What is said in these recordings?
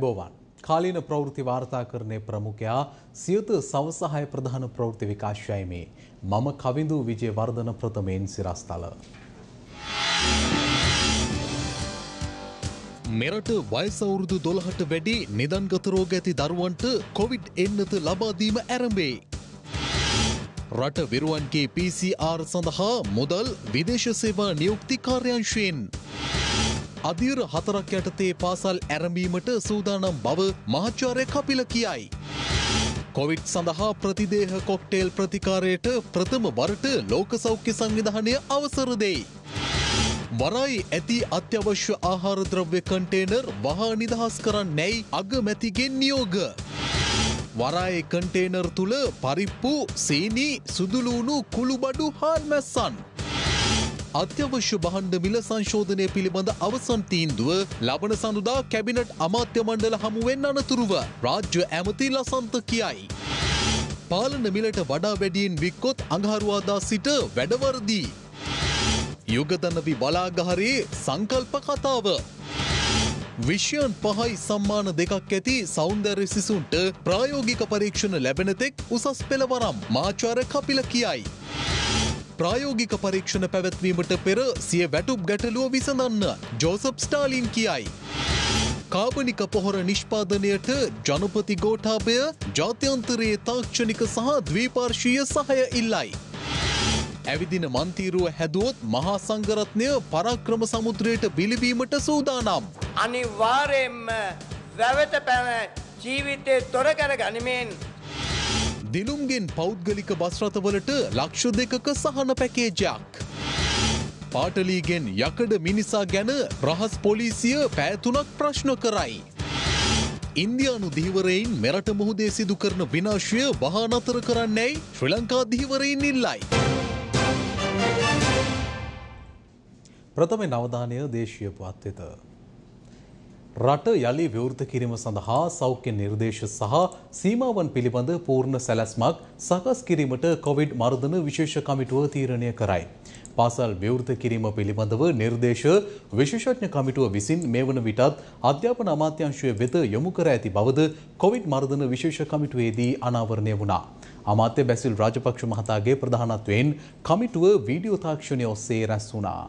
අයිබෝවන් කාලීන ප්‍රවෘති වාර්තාකරණය ප්‍රමුඛයා සියුතු සවසහය ප්‍රධාන ප්‍රවෘති විකාශයයි මේ මම කවිඳු විජය වර්ධන ප්‍රථමයෙන් සිරස්තල. මෙරට වයසවුරුදු දොළහට වැඩි නිදන්ගත රෝග ඇති දරුවන්ට කොවිඩ් එන්නත ලබාදීම ඇරඹේ. රට විරුවන්ගේ PCR සඳහා මුදල් විදේශ සේවා නියුක්ති කාර්යංශයෙන්. අධීර හතරක් යටතේ පාසල් ඇරඹීමට සූදානම් බව මහච්චාරය කපිල කියයි. කොවිට් සඳහා ප්‍රතිදේහ කොක්ටේල් ප්‍රතිකාරයට ප්‍රථම වරට ලෝක සෞඛ්‍ය සංවිධානය අවසරදෙයි. වරයි ඇති අත්‍යවශ්‍ය ආහාරද්‍රව්‍ය කන්ටේනර් වහා නිදහස් කරන්න නැයි අගමැතිගෙන් නියෝග. වරායේ කන්ටේනර් තුළ පරිප්පු සීනී සුදුලූුණු කුළුබඩු හාල්මැස්සන්. අත්‍යවශ්‍ය බහන්ඩ මිල සංශෝධනය පිළිබඳ අවසන් තීන්දුව ලබන සඳුදා කැබිනට් අමාත්‍ය මණ්ඩල හමුවෙන් අනතුරුව රාජ්‍ය ඇමති ලසන්ත කියයි. පාලන මිලට වඩා වැඩියෙන් වික්කොත් අඟහරුවාදා සිට වැඩවරදී. යුගතනවි බලාගහරේ සංකල්ප කතාව. විශ්යන් පහයි සම්මාන දෙකක් ඇති සෞන්දර්ය සිසුන්ට ප්‍රායෝගික පරීක්ෂණ ලැබෙනතෙක් උසස් පෙළවරම් මාචාර කපිල කියයි. ප්‍රායෝගික පරීක්ෂණ පැවැත්වීමට පෙර සිය වැටුප් ගැටලුව විසඳන්න ජෝසප් ස්ටාලින් කියයි. කාබනික පොහොර නිෂ්පාදනයට ජනපති ගෝඨාභය ජාත්‍යන්තරයේ තාක්ෂණික සහ ද්වීපාර්ශීය සහය ඉල්ලයි. ඇවිදින මන්තීරුව හැදුවොත් මහා සංගරත්නය පරක්‍රම සමුද්‍රයට බිලිවීමට සූදානම්. අනිවාරයෙන්ම වැවත පැන ජීවිතය තොර කර ගනිමෙන් දිනුම්ගෙන් පෞද්ගලික බස්රථවලට ලක්ෂ දෙකක සහන පැකේජයක්. පාටලීගෙන් යකඩ මිනිසා ගැන රහස් පොලිසිය පෑතුනක් ප්‍රශ්න කරයි. ඉන්දයානු දිවරයින් මෙරට මුහුදේ සිදු කරන විනාශය වහනතර කරන්නයි ශ්‍රී ලංකා දිවරයින් ඉල්ලයි. ප්‍රථම නවධානය දේශය පුවත් වෙත. රට යළි විවෘත කිරීම සඳහා සෞඛ්‍ය නිර්දේශ සහ සීමාවන් පිළිබඳ පූර්ණ සැලැස්මක් සකස් කිරීමට කොවිඩ් මර්ධන විශේෂ කමිටුව තීරණය කරයි. පාසල් විවෘත කිරීම පිළිබඳව නිර්දේශ විශේෂඥ කමිටුව විසින් මේ වන විටත් අධ්‍යාපන අමාත්‍යංශය වෙත යොමු කර ඇති බවද කොවිඩ් මර්ධන විශේෂ කමිටුවේදී අනාවරණය වුණා. අමාත්‍ය බැසිල් රාජපක්ෂ මහතාගේ ප්‍රධානත්වයෙන් කමිටුව වීඩියෝ තාක්ෂණය ඔස්සේ රැස් වුණා.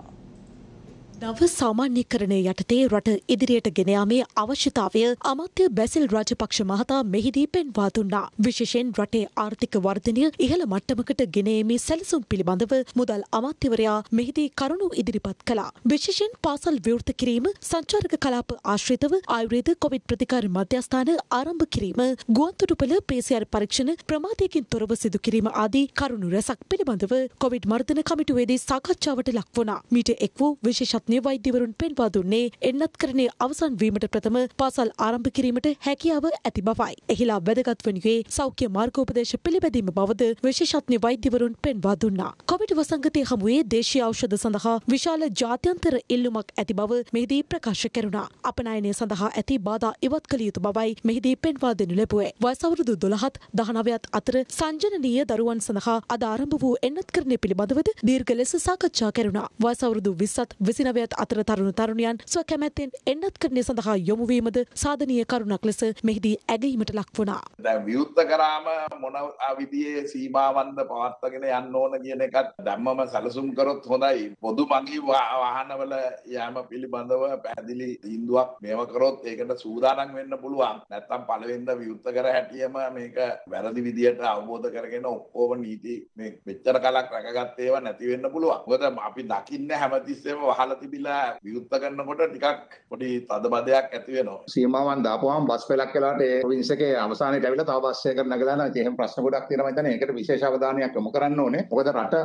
නව සාමාන්‍යකරණය යටතේ රට ඉදිරියට ගෙනයාමේ අවශ්‍යතාවය අමත්‍ය බැසිල් රාජපක්ෂ මහතා මෙහිදී පෙන්වා දුන්නා. විශේෂයෙන් රටේ ආර්ථික වර්ධනය ඉහළ මට්ටමකට ගෙනීමේ සැලසුම් පිළිබඳව මුදල් අමාත්‍යවරයා මෙහිදී කරුණු ඉදිරිපත් කළා. විශේෂෙන් පාසල් විවෘත කිරීම සංචාරක කලාප ආශ්‍රිතව ආයුරේද කොවිඩ් ප්‍රතිකාර මධ්‍යස්ථාන ආරම්භ කිරීම ගුවන්තොටුපළ පේසියර් පරීක්ෂණ ප්‍රමාදයකින් තොරව සිදු කිරීම ආදී කරුණු රැසක් පිළිබඳව කොවිඩ් මර්ධන කමිටුවේදී සාකච්ඡාවට ලක්වුණා. මීට එක් වූ විශේෂත් රත්නය වෛද්‍යවරුන් පෙන්වා දුන්නේ එන්නත්කරණය අවසන් වීමට ප්‍රථම පාසල් ආරම්භ කිරීමට හැකියාව ඇති බවයි. එහිලා වැදගත් වනුයේ සෞඛ්‍ය මාර්ගෝපදේශ පිළිබැදීම බවද විශේෂඥ වෛද්‍යවරුන් පෙන්වා දුන්නා. කොවිඩ් වසංගතය හමුවේ දේශීය ඖෂධ සඳහා විශාල ජාත්‍යන්තර ඉල්ලුමක් ඇති බව මෙහිදී ප්‍රකාශ කෙරුණා. අපනයනය සඳහා ඇති බාධා ඉවත් කළ යුතු බවයි මෙහිදී පෙන්වා දෙනු ලැබුවේ. වයසවරුදු 12ත් 19ත් අතර සංජනනීය දරුවන් සඳහා අද ආරම්භ වූ එන්නත්කරණය පිළිබඳවද දීර්ඝ ලෙස සාකච්ඡා කෙරුණා. වයසවරුදු 20ත් 29 තරුණත්වයත් අතර තරුණ තරුණියන් ස්වකැමැත්තෙන් එන්නත් කරණය සඳහා යොමුවීමද සාධනීය කරුණක් ලෙස මෙහිදී ඇගීමට ලක් වුණා. දැන් විවෘත කරාම මොන විදිහේ සීමාවන්ද පවත්වාගෙන යන්න ඕන කියන එකත් ධම්මම සැලසුම් කරොත් හොඳයි. පොදු මගී වාහනවල යෑම පිළිබඳව පැහැදිලි තීන්දුවක් මේව කරොත් ඒකට සූදානම් වෙන්න පුළුවන්. නැත්තම් පළවෙනිද විවෘත කර හැටියම මේක වැරදි විදිහට අවබෝධ කරගෙන ඔක්කොම නීති මේ මෙච්චර කලක් රැකගත්තේ ඒවා නැති වෙන්න පුළුවන්. මොකද අපි දකින්න හැමතිස්සෙම වහලා පැවිදිලා විවුත්ත කරන්නකොට ටිකක් පොඩි තදබදයක් ඇති වෙනවා සීමාවන් දාපුවාම බස් පෙලක් වෙලාට ඒ ප්‍රොවින්ස් එකේ අවසානයේ ඇවිල්ලා තව බස් එකකට නැගලා යනවා ඉතින් එහෙම ප්‍රශ්න ගොඩක් තියෙනවා මම ඒකට විශේෂ අවධානයක් යොමු කරන්න ඕනේ මොකද රට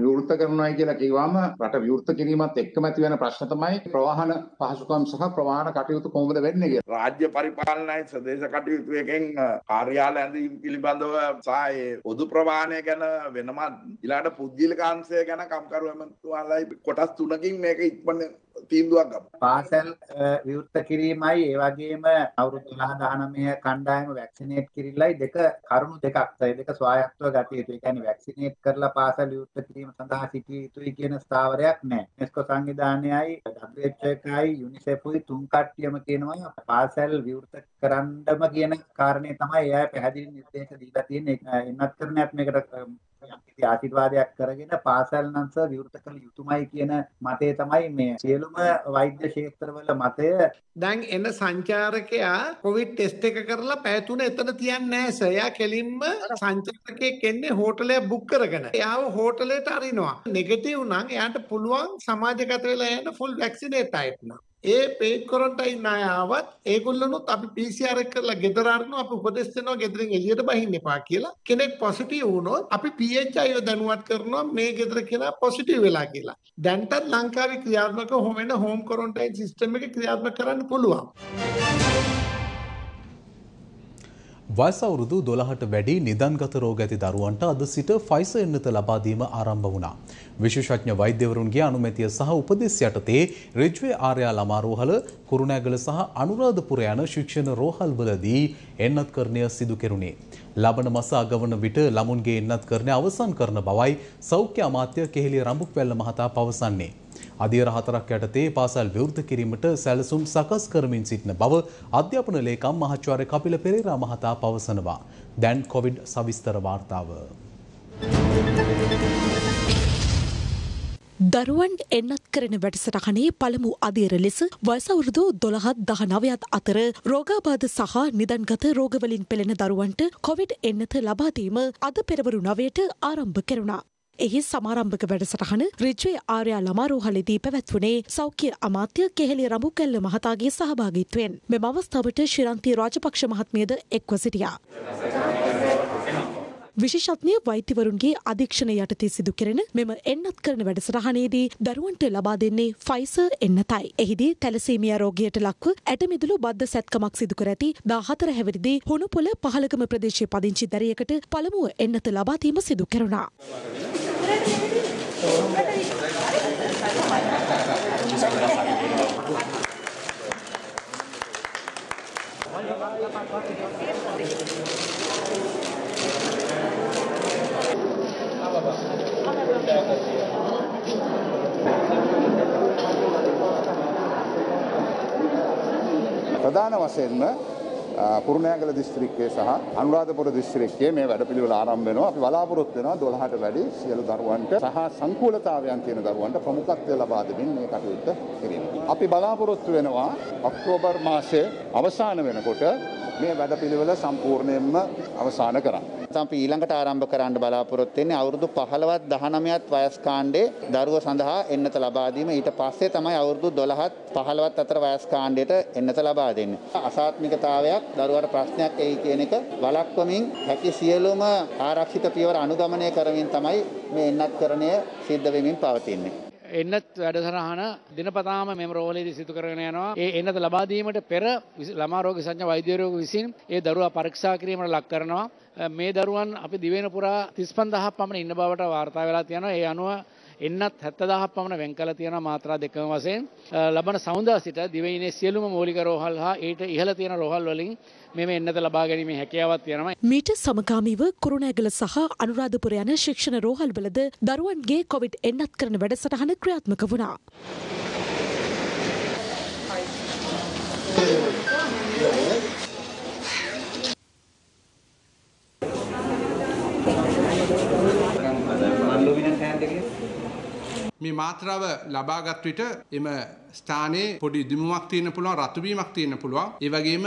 විවෘත කරනවායි කියලා කිව්වම රට විවෘත කිරීමත් එක්කම ඇති වෙන ප්‍රශ්න තමයි ප්‍රවාහන පහසුකම් සහ ප්‍රවාහන කටයුතු කොහොමද වෙන්නේ කියලා රාජ්‍ය පරිපාලනයි සදේශ කටයුතු එකෙන් කාර්යාල ඇඳීම් පිළිබඳව සහ ඒ පොදු ප්‍රවාහනය ගැන වෙනම ඊළඟ පුද්ගලික අංශය ගැන කම්කරු ඇමතුමාලයි කොටස් තුනකින් මේක ඉක්මන කරන්න තීන්දුවක් ගම. පාසල් විවෘත කිරීමයි ඒ වගේම අවුරුදු 12 19 කණ්ඩායම වැක්සිනේට් කිරිල්ලයි දෙක කරුණු දෙකක්. ඒ දෙක ස්වායත්තව ගත යුතුයි. ඒ කියන්නේ වැක්සිනේට් කරලා පාසල් විවෘත කිරීම සඳහා සිටිය යුතුයි කියන ස්ථාවරයක් නැහැ. UNESCO සංවිධානයයි WHO එකයි UNICEF උයි තුන් කට්ටියම කියනවා පාසල් විවෘත කරන්නම කියන කාරණේ තමයි එයා පැහැදිලි නිර්දේශ දීලා තියෙන්නේ. එන්නත් කරණයක් මේකට යම්කිසි ආශිර්වාදයක් කරගෙන පාසල් නංස විවෘත කළ යුතුමයි කියන මතය තමයි මේ සියලුම වෛද්‍ය ක්ෂේත්‍රවල මතය. දැන් එන සංචාරකයා කොවිඩ් ටෙස්ට් එක කරලා පැය තුන එතන තියන්නේ නැහැ සර්. එයා කෙලින්ම සංචාරකයෙක් එන්නේ හෝටලයක් බුක් කරගෙන. එයාව හෝටලයට අරිනවා. නෙගටිව් නම් එයාට පුළුවන් සමාජගත වෙලා යන්න ෆුල් වැක්සිනේට් ආයෙත් නම්. ඒ පේඩ් කොරන්ටයින් අය ආවත් ඒගොල්ලොනුත් අපි PCR එක කරලා ගෙදර අරනවා අපි උපදෙස් දෙනවා ගෙදරින් එළියට බහින්න එපා කියලා. කෙනෙක් පොසිටිව් වුණොත් අපි PHI දැනුවත් කරනවා මේ ගෙදර කෙනා පොසිටිව් වෙලා කියලා. දැන්ටත් ලංකාවේ ක්‍රියාත්මක හොම වෙන හෝම් කොරන්ටයින් සිස්ටම් එක ක්‍රියාත්මක කරන්න පුළුවන්. වයස අවුරුදු 12ට වැඩි නිදන්ගත රෝග ඇති දරුවන්ට අද සිට ෆයිසර් එන්නත ලබා දීම ආරම්භ වුණා. විශේෂඥ වෛද්‍යවරුන්ගේ අනුමැතිය සහ උපදෙස් යටතේ රිජ්වේ ආර්යා ළමා රෝහල, කුරුණෑගල සහ අනුරාධපුර යන ශික්ෂණ රෝහල්වලදී එන්නත්කරණය සිදු කෙරුණේ. ලබන මස අගවන විට ළමුන්ගේ එන්නත්කරණය අවසන් කරන බවයි සෞඛ්‍ය අමාත්‍ය කෙහෙලිය රඹුක්වැල්ල මහතා පවසන්නේ. අධියර හතරක් යටතේ පාසල් විවෘත කිරීමට සැලසුම් සකස් කරමින් සිටින බව අධ්‍යාපන ලේකම් මහාචාර්ය කපිල පෙරේරා මහතා පවසනවා. දැන් කොවිඩ් සවිස්තර වාර්තාව. දරුවන් එන්නත් කරන වැඩසටහනේ පළමු අධීර ලෙස වයසවුරුදු දොළහත් දහනවයත් අතර රෝගාබාධ සහ නිදන්ගත රෝගවලින් පෙළෙන දරුවන්ට කොවිඩ් එන්නත ලබාදීම අද පෙරවරු නවයට ආරම්භ කෙරුණා. එහි සමාරම්භක වැඩසටහන රිජ්වේ ආර්යා ළමාරෝහලදී පැවැත්වුණේ සෞඛ්‍ය අමාත්‍ය කෙහෙලි රඹුකැල්ල මහතාගේ සහභාගිත්වයෙන් මෙම අවස්ථාවට ශිරන්ති රාජපක්ෂ මහත්මියද එක්ව සිටියා. විශේෂඥ වෛද්‍යවරුන්ගේ අධීක්ෂණය යටතේ සිදු කෙරෙන මෙම එන්නත් කරන වැඩසටහනේදී දරුවන්ට ලබා දෙන්නේ ෆයිසර් එන්නතයි. එහිදී තැලසීමියා රෝගියට ලක්ව ඇටමිදුළු බද්ධ සැත්කමක් සිදු කර ඇති 14 හැවිරිදී හුණුපොළ පහළගම ප්‍රදේශයේ පදිංචි දැරියකට පළමුව එන්නත ලබා දීම සිදු කෙරුණා. ප්‍රධාන වශයෙන්ම කුරුණෑගල දිස්ත්‍රික්කයේ සහ අනුරාධපුර දිස්ත්‍රික්කයේ මේ වැඩපිළිවෙල ආරම්භ වෙනවා. අපි බලාපොරොත්තු වෙනවා 12ට වැඩි සියලු දරුවන්ට සහ සංකූලතාවයන් තියෙන දරුවන්ට ප්‍රමුඛත්වය ලබා දෙමින් මේ කටයුත්ත කිරීම. අපි බලාපොරොත්තු වෙනවා ඔක්තෝබර් මාසයේ අවසාන වෙනකොට මේ වැඩපිළිවෙල සම්පූර්ණයෙන්ම අවසන් කරන්න. නැත්නම් අපි ඊළඟට ආරම්භ කරන්න බලාපොරොත්තු වෙන්නේ අවුරුදු 15ත් 19ත් වයස් කාණ්ඩයේ දරුවෝ සඳහා එන්නත ලබා දීම ඊට පස්සේ තමයි අවුරුදු 12ත් 15ත් අතර වයස් කාණ්ඩයට එන්නත ලබා දෙන්නේ. අසාත්මිකතාවයක් දරුවාට ප්‍රශ්නයක් එයි කියන එක වළක්වමින් හැකි සියලුම ආරක්ෂිත පියවර අනුගමනය කරමින් තමයි මේ එන්නත්කරණය සිද්ධ වෙමින් පවතින්නේ. එන්නත් වැඩසරහන දිනපතාම මෙම රෝලේදී සිදු කරගෙන යනවා. ඒ එන්නත ලබා දීමට පෙර ළමා රෝග සංඥා වෛද්‍යවරයෙකු විසින් ඒ දරුවා පරීක්ෂා කිරීමට ලක් කරනවා. මේ දරුවන් අපි දිවයින පුරා 35000ක් පමණ ඉන්න බවට වාර්තා වෙලා තියෙනවා. ඒ අනුව එන්නත් 70000ක් පමණ වෙන් කළ තියෙන මාත්‍රා දෙකම වශයෙන් ලබන සමුදා සිට දිවයිනේ සියලුම මූලික රෝහල් හා ඊට ඉහළ තියෙන රෝහල් වලින් මෙම එන්නත ලබා ගැනීමේ හැකියාවක් තියෙනවා. මීට සමගාමීව කුරුණෑගල සහ අනුරාධපුර යන ශික්ෂණ රෝහල්වලද දරුවන්ගේ කොවිඩ් එන්නත් කරන වැඩසටහන ක්‍රියාත්මක වුණා. Yeah. මේ මාත්‍රාව ලබාගත් විට එම ස්ථානයේ පොඩි දිමුමක් තියෙන පුළුවන් රතු බීමක් තියෙන පුළුවන් ඒ වගේම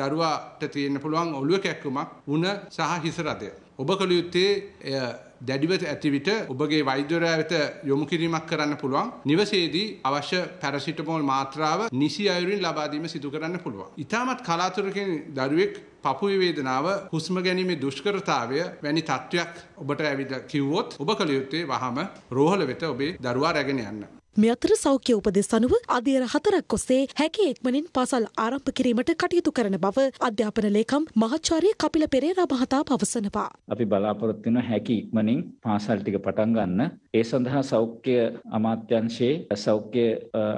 දරුවාට තියෙන්න පුළුවන් ඔළුව කැක්කුමක් උණ සහ හිස රදය ඔබ කළ යුත්තේ දැඩිව ඇති විට ඔබගේ වෛද්‍යවරයා වෙත යොමු කිරීමක් කරන්න පුළුවන්. නිවසේදී අවශ්‍ය පැරසිටමෝල් මාත්‍රාව නිසි අයුරින් ලබා දීම සිදු කරන්න පුළුවන්. ඊටමත් කලාතුරකින් දරුවෙක් පපුවේ වේදනාව, හුස්ම ගැනීමේ දුෂ්කරතාවය වැනි තත්ත්වයක් ඔබට ඇවිද කිව්වොත් ඔබ කළ යුත්තේ වහම රෝහල වෙත ඔබේ දරුවා රැගෙන යන්න. මේ අතර සෞඛ්‍ය උපදෙස් අනුව අධ්‍යයන හතරක් ඔස්සේ හැකි ඉක්මනින් පාසල් ආරම්භ කිරීමට කටයුතු කරන බව අධ්‍යාපන ලේකම් මහාචාර්ය කපිල පෙරේරා මහතා පවසනවා. අපි බලාපොරොත්තු වෙන හැකි ඉක්මනින් පාසල් ටික පටන් ගන්න. ඒ සඳහා සෞඛ්‍ය අමාත්‍යාංශයේ සෞඛ්‍ය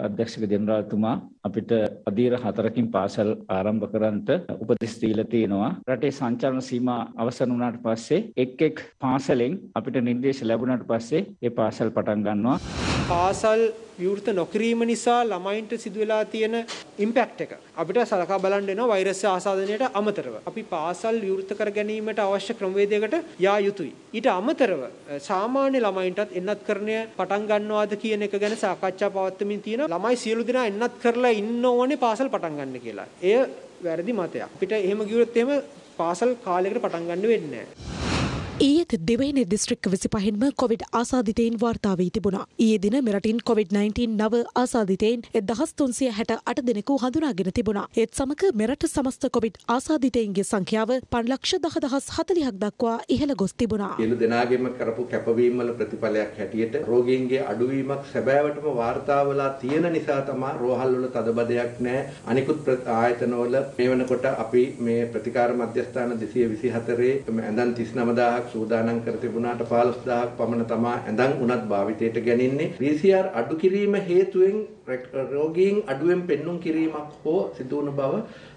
අධ්‍යක්ෂක ජනරාල්තුමා අපිට අධීර හතරකින් පාසල් ආරම්භ කරන්නට උපදෙස් දීලා තියෙනවා. රටේ සංචාරන සීමා අවසන් වුණාට පස්සේ එක් එක් පාසලෙන් අපිට නිර්දේශ ලැබුණාට පස්සේ ඒ පාසල් පටන් ගන්නවා. පාසල් විවෘත නොකිරීම නිසා ළමයින්ට සිදුවෙලා තියෙන ඉම්පැක්ට් එක අපිට සලකා බලන්න වෙනවා වෛරස් ආසාදනයට අමතරව. අපි පාසල් විවෘත කර ගැනීමට අවශ්‍ය ක්‍රමවේදයකට යා යුතුයි. ඊට අමතරව සාමාන්‍ය ළමයින්ටත් එන්නත්කරණය පටන් ගන්නවාද කියන එක ගැන සාකච්ඡා පවත්වමින් තියෙනවා. ළමයි සියලු දෙනා එන්නත් කරලා ඉන්න ඕනේ පාසල් පටන් ගන්න කියලා. එය වැරදි මතයක්. අපිට එහෙම කිව්වොත් එහෙම පාසල් කාලයකට පටන් ගන්න වෙන්නේ නැහැ. ඊයේත් දෙවයින දිස්ත්‍රික්ක විසි පහෙන්ම කොවිඩ් ආසාධිතයෙන් වාර්තාාවී තිබුණා ඒ දින මෙරටින් කොවිD-19 නව ආසාධිතයෙන් එදහස් තුන්සිය හැට අට දෙනෙකු හඳුනාගෙන තිබුණා ඒත් සමක මෙරට සමස්ත කොවිඩ් ආසාධිතයන්ගේ සංඛ්‍යාව පන්ලක්ෂ දහදහස් හතලිහක් දක්වා ඉහළ ගොස් තිබුණා එන දෙනාගේම කරපු කැපවීමල ප්‍රතිඵලයක් හැටියට රෝගීන්ගේ අඩුවීමක් සැබෑවටම වාර්තාාවලා තියෙන නිසා තමා රෝහල්වල තදබදයක් නෑ අනිකුත් ආයතනවල මේ වනකොට අපි මේ ප්‍රතිකාර මධ්‍යස්ථාන දෙසිය විසි හතරේ ඇඳන් තිස් නමදාහක් ගාණක් සූදානම් කර තිබුණාට 15000ක් පමණ තමා ඇඳන් උනත් භාවිතයට ගැනින්නේ VCR අඩු කිරීම හේතුවෙන් රෝගීන් අඩුවෙන් පෙන්눔 කිරීමක් හෝ සිදු වන බව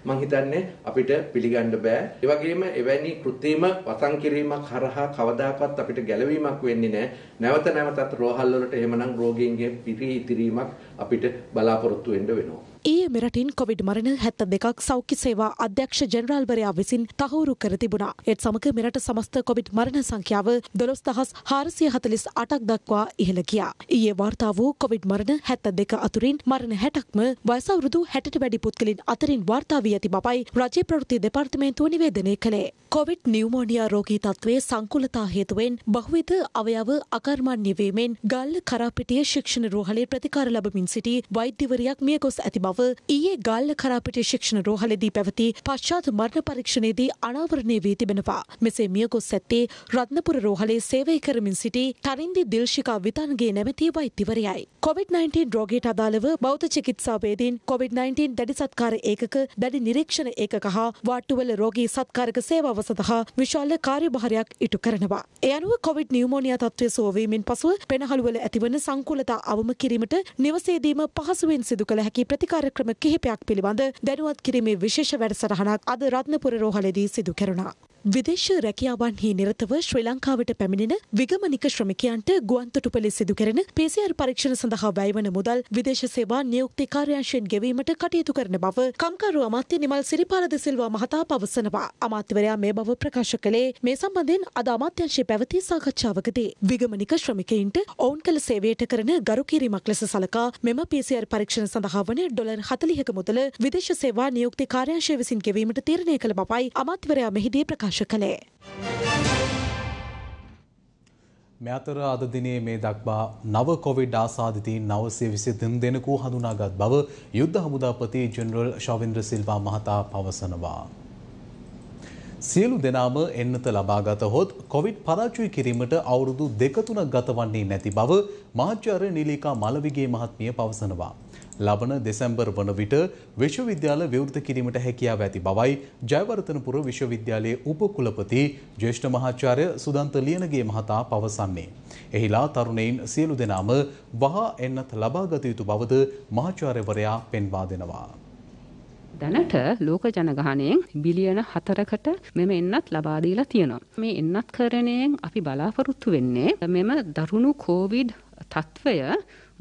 මම හිතන්නේ අපිට පිළිගන්න බෑ. ඒ වගේම එවැනි કૃත්‍රිම වසන් කිරීමක් හරහා කවදාකවත් අපිට ගැලවීමක් වෙන්නේ නෑ. නැවත නැවතත් රෝහල් වලට එහෙමනම් රෝගීන්ගේ පිරී ඉතිරීමක් අපිට බලාපොරොත්තු වෙන්න වෙනවා. ඊයේ මෙරටින් කොවිඩ් මරණ හැත්ත දෙකක් සෞඛ්‍ය සේවා අධ්‍යක්ෂ ජනරාල්වරයා විසින් තහවුරු කර තිබුණා. එත් සමග මෙරට සමස්ත කොවිඩ් මරණ සංඛ්‍යාව දොළොස් දහස් හාරසිය හතලිස් අටක් දක්වා ඉහළ ගියා. ඊයේ වාර්තා වූ කොවිඩ් මරණ හැත්ත දෙක අතුරින් මරණ හැටක්ම වයසවුරුදු හැටට වැඩි පුද්ගලින් අතරින් වාර්තා වී ඇති බවයි රජයේ ප්‍රවෘත්ති දෙපාර්තමේන්තුව නිවේදනය කළේ. කොවිඩ් නිවමෝනියා රෝගී තත්ත්වයේ සංකුලතා හේතුවෙන් බහුවිධ අවයව අකර්මණ්‍ය වීමෙන් ගල් කරාපිටිය ශික්ෂණ රෝහලේ ප්‍රතිකාර ලැබමින් සිටි වෛද්‍යවරියක් මිය ගොස් ඇති බව වාර්තාව ඊයේ ගල්ල කරාපිටි ශික්ෂණ රෝහලදී පැවති පශ්චාත් මරණ පරීක්ෂණයේදී අනාවරණය වී තිබෙනවා. මෙසේ මියගොස් ඇත්තේ රත්නපුර රෝහලේ සේවය කරමින් සිටි තරින්දි දිල්ශිකා විතන්ගේ නැමැති වෛද්‍යවරයයි. COVID-19 රෝගයට අදාළව බෞද්ධ චිකිත්සාවේදීන් COVID-19 දැඩි සත්කාර ඒකක දැඩි නිරීක්ෂණ ඒකක හා වාට්ටුවල රෝගී සත්කාරක සේවාව සඳහා විශාල කාර්යභාරයක් ඉටු කරනවා. ඒ අනුව කොවිඩ් නියුමෝනියා තත්ත්වය සෝවීමෙන් පසුව පෙනහළුවල ඇතිවන සංකූලතා අවම කිරීමට නිවසේදීම පහසුවෙන් සිදු කළ හැකි ප්‍රතිකාර කාර්යක්‍රම කිහිපයක් පිළිබඳ දැනුවත් කිරීමේ විශේෂ වැඩසටහනක් අද රත්නපුර රෝහලේදී සිදු කෙරුණා. විදේශ රැකියාවන්හි නිරතව ශ්‍රී ලංකාවට පැමිණෙන විගමනික ශ්‍රමිකයන්ට ගුවන්තොටුපලේ සිදුකරන PCR පරීක්ෂණ සඳහා වැයවන මුදල් විදේශ සේවා නියුක්ති කාර්යාංශයෙන් ගෙවීමට කටයුතු කරන බව කම්කරු අමාත්‍ය නිමල් සිරිපාලද සිල්වා මහතා පවසනවා. අමාත්‍යවරයා මේ බව ප්‍රකාශ කළේ මේ සම්බන්ධයෙන් අද අමාත්‍යංශයේ පැවති සාකච්ඡාවකදී විගමනික ශ්‍රමිකයින්ට ඔවුන් කළ සේවයට කරන ගරුකිරීමක් ලෙස සලකා මෙම PCR පරීක්ෂණ සඳහා වන ඩොලර් 40ක මුදල විදේශ සේවා නියුක්ති කාර්යාංශය විසින් ගෙවීමට තීරණය කළ බවයි අමාත්‍යවරයා මෙහිදී ප්‍රකාශ ප්‍රකාශ කළේ. මෙතර අද දිනේ මේ දක්වා නව කොවිඩ් ආසාදිතීන් නවසේ විසි දෙම් දෙනකු හඳුනාගත් බව යුද්ධ හමුදාපති ජෙනරල් ශවින්ද්‍ර සිල්වා මහතා පවසනවා. සියලු දෙනාම එන්නත ලබාගත හොත් කොවිඩ් පරාචුයි කිරීමට අවුරුදු දෙකතුන ගතවන්නේ නැති බව මාචාර්ය නිලිකා මලවිගේ මහත්මිය පවසනවා. ලබන දෙසැම්බර් වන විට විශ්වවිද්‍යාල විවෘත කිරීමට හැකියාව ඇති බවයි ජයවර්තනපුර විශ්වවිද්‍යාලයේ උපකුලපති ජේෂ්ඨ මහාචාර්ය සුදන්ත ලියනගේ මහතා පවසන්නේ. එහිලා තරුණයින් සියලු දෙනාම වහා එන්නත් ලබාගත යුතු බවද මහාචාර්යවරයා පෙන්වා දෙනවා. දැනට ලෝක ජනගහනයෙන් බිලියන හතරකට මෙම එන්නත් ලබාදීලා තියෙනවා. මේ එන්නත් කරණයෙන් අපි බලාපොරොත්තු වෙන්නේ මෙම දරුණු කෝවිඩ් තත්ත්වය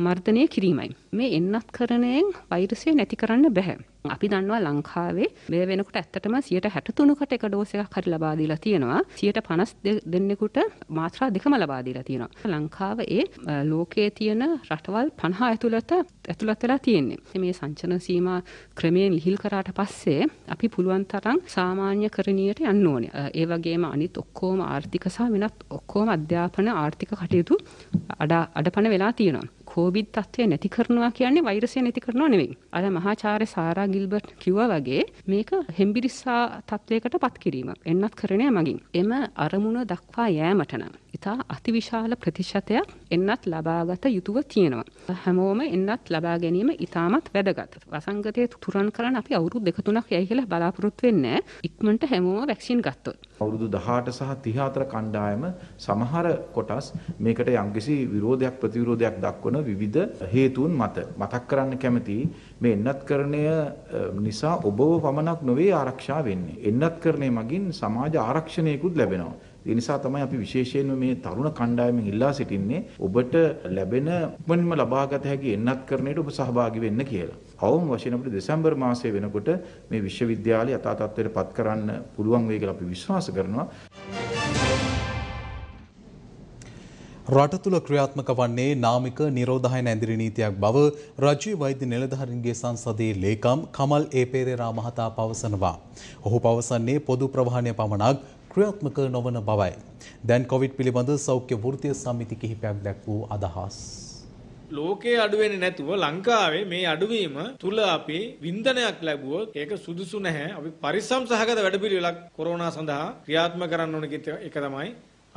මර්ධනය කිරීමයි. මේ එන්නත්කරණයෙන් වෛරසය නැති කරන්න බැහැ. අපි දන්නවා ලංකාවේ මේ වෙනකොට ඇත්තටම 163කට එක ඩෝස් එකක් හරි ලබා දීලා තියෙනවා. 150 දෙන්නෙකුට මාත්‍රා දෙකම ලබා දීලා තියෙනවා. ලංකාව ඒ ලෝකයේ තියෙන රටවල් 50 ඇතුළත ඇතුළත් වෙලා තියෙන්නේ. මේ සංචන සීමා ක්‍රමයෙන් ලිහිල් කරාට පස්සේ අපි පුළුවන් තරම් සාමාන්‍යකරණියට යන්න ඕනේ. ඒ වගේම අනිත් ඔක්කොම ආර්ථික සහ වෙනත් ඔක්කොම අධ්‍යාපන ආර්ථික කටයුතු අඩ අඩපණ වෙලා තියෙනවා. කෝවිඩ් තත්ත්වය නැති කරනවා කියන්නේ වෛරසය නැති කරනවා නෙවෙයි. අර මහාචාර්ය සාරා ගිල්බර්ට් කිව්වා වගේ මේක හෙම්බිරිස්සා තත්ත්වයකට පත් කිරීම. එන්නත් කරණය මගින්. එම අරමුණ දක්වා යෑමට නම් ඉතා අතිවිශාල ප්‍රතිශතයක් එන්නත් ලබාගත යුතුව තියෙනවා. හැමෝම එන්නත් ලබා ගැනීම ඉතාමත් වැදගත්. වසංගතය තුරන් කරන අපි අවුරුදු දෙක තුනක් යයි කියලා බලාපොරොත්තු වෙන්නේ ඉක්මනට හැමෝම වැක්සින් ගත්තොත්. අවුරුදු 18 සහ 34 කණ්ඩායම සමහර කොටස් මේකට යම්කිසි විරෝධයක් ප්‍රතිවිරෝධයක් දක්වන විවිධ හේතුන් මත මතක් කරන්න කැමතියි මේ එන්නත්කරණය නිසා ඔබව පමණක් නොවේ ආරක්ෂා වෙන්නේ. එන්නත්කරණය මගින් සමාජ ආරක්ෂණයකුත් ලැබෙනවා. ඒ නිසා තමයි අපි විශේෂයෙන්ම මේ තරුණ කණ්ඩායමෙන් ඉල්ලා සිටින්නේ ඔබට ලැබෙන ඉක්මනින්ම ලබාගත හැකි එන්නත් කරණයට ඔබ සහභාගී වෙන්න කියලා. අවම වශයෙන් අපිට දෙසැම්බර් මාසයේ වෙනකොට මේ විශ්වවිද්‍යාලය යථා තත්ත්වයට පත් කරන්න පුළුවන් වෙයි කියලා අපි විශ්වාස කරනවා. රට තුළ ක්‍රියාත්මක වන්නේ නාමික නිරෝධායන ඇඳිරි නීතියක් බව රජීව වෛද්‍ය නිලධාරීන්ගේ සංසදයේ ලේකම් කමල් ඒපේරේරා මහතා පවසනවා. ඔහු පවසන්නේ පොදු ප්‍රවාහනය පමණක් ක්‍රියාත්මක නොවන බවයි. දැන් කොවිඩ් පිළිබඳ සෞඛ්‍ය වෘත්තීය සමිති කිහිපයක් දැක් වූ අදහස්. ලෝකයේ අඩුවෙන්නේ නැතුව ලංකාවේ මේ අඩුවීම තුල අපි වින්දනයක් ලැබුවොත් ඒක සුදුසු නැහැ. අපි පරිස්සම් සහගත වැඩපිළිවෙලක් කොරෝනා සඳහා ක්‍රියාත්මක කරන්න ඕන කියන එක තමයි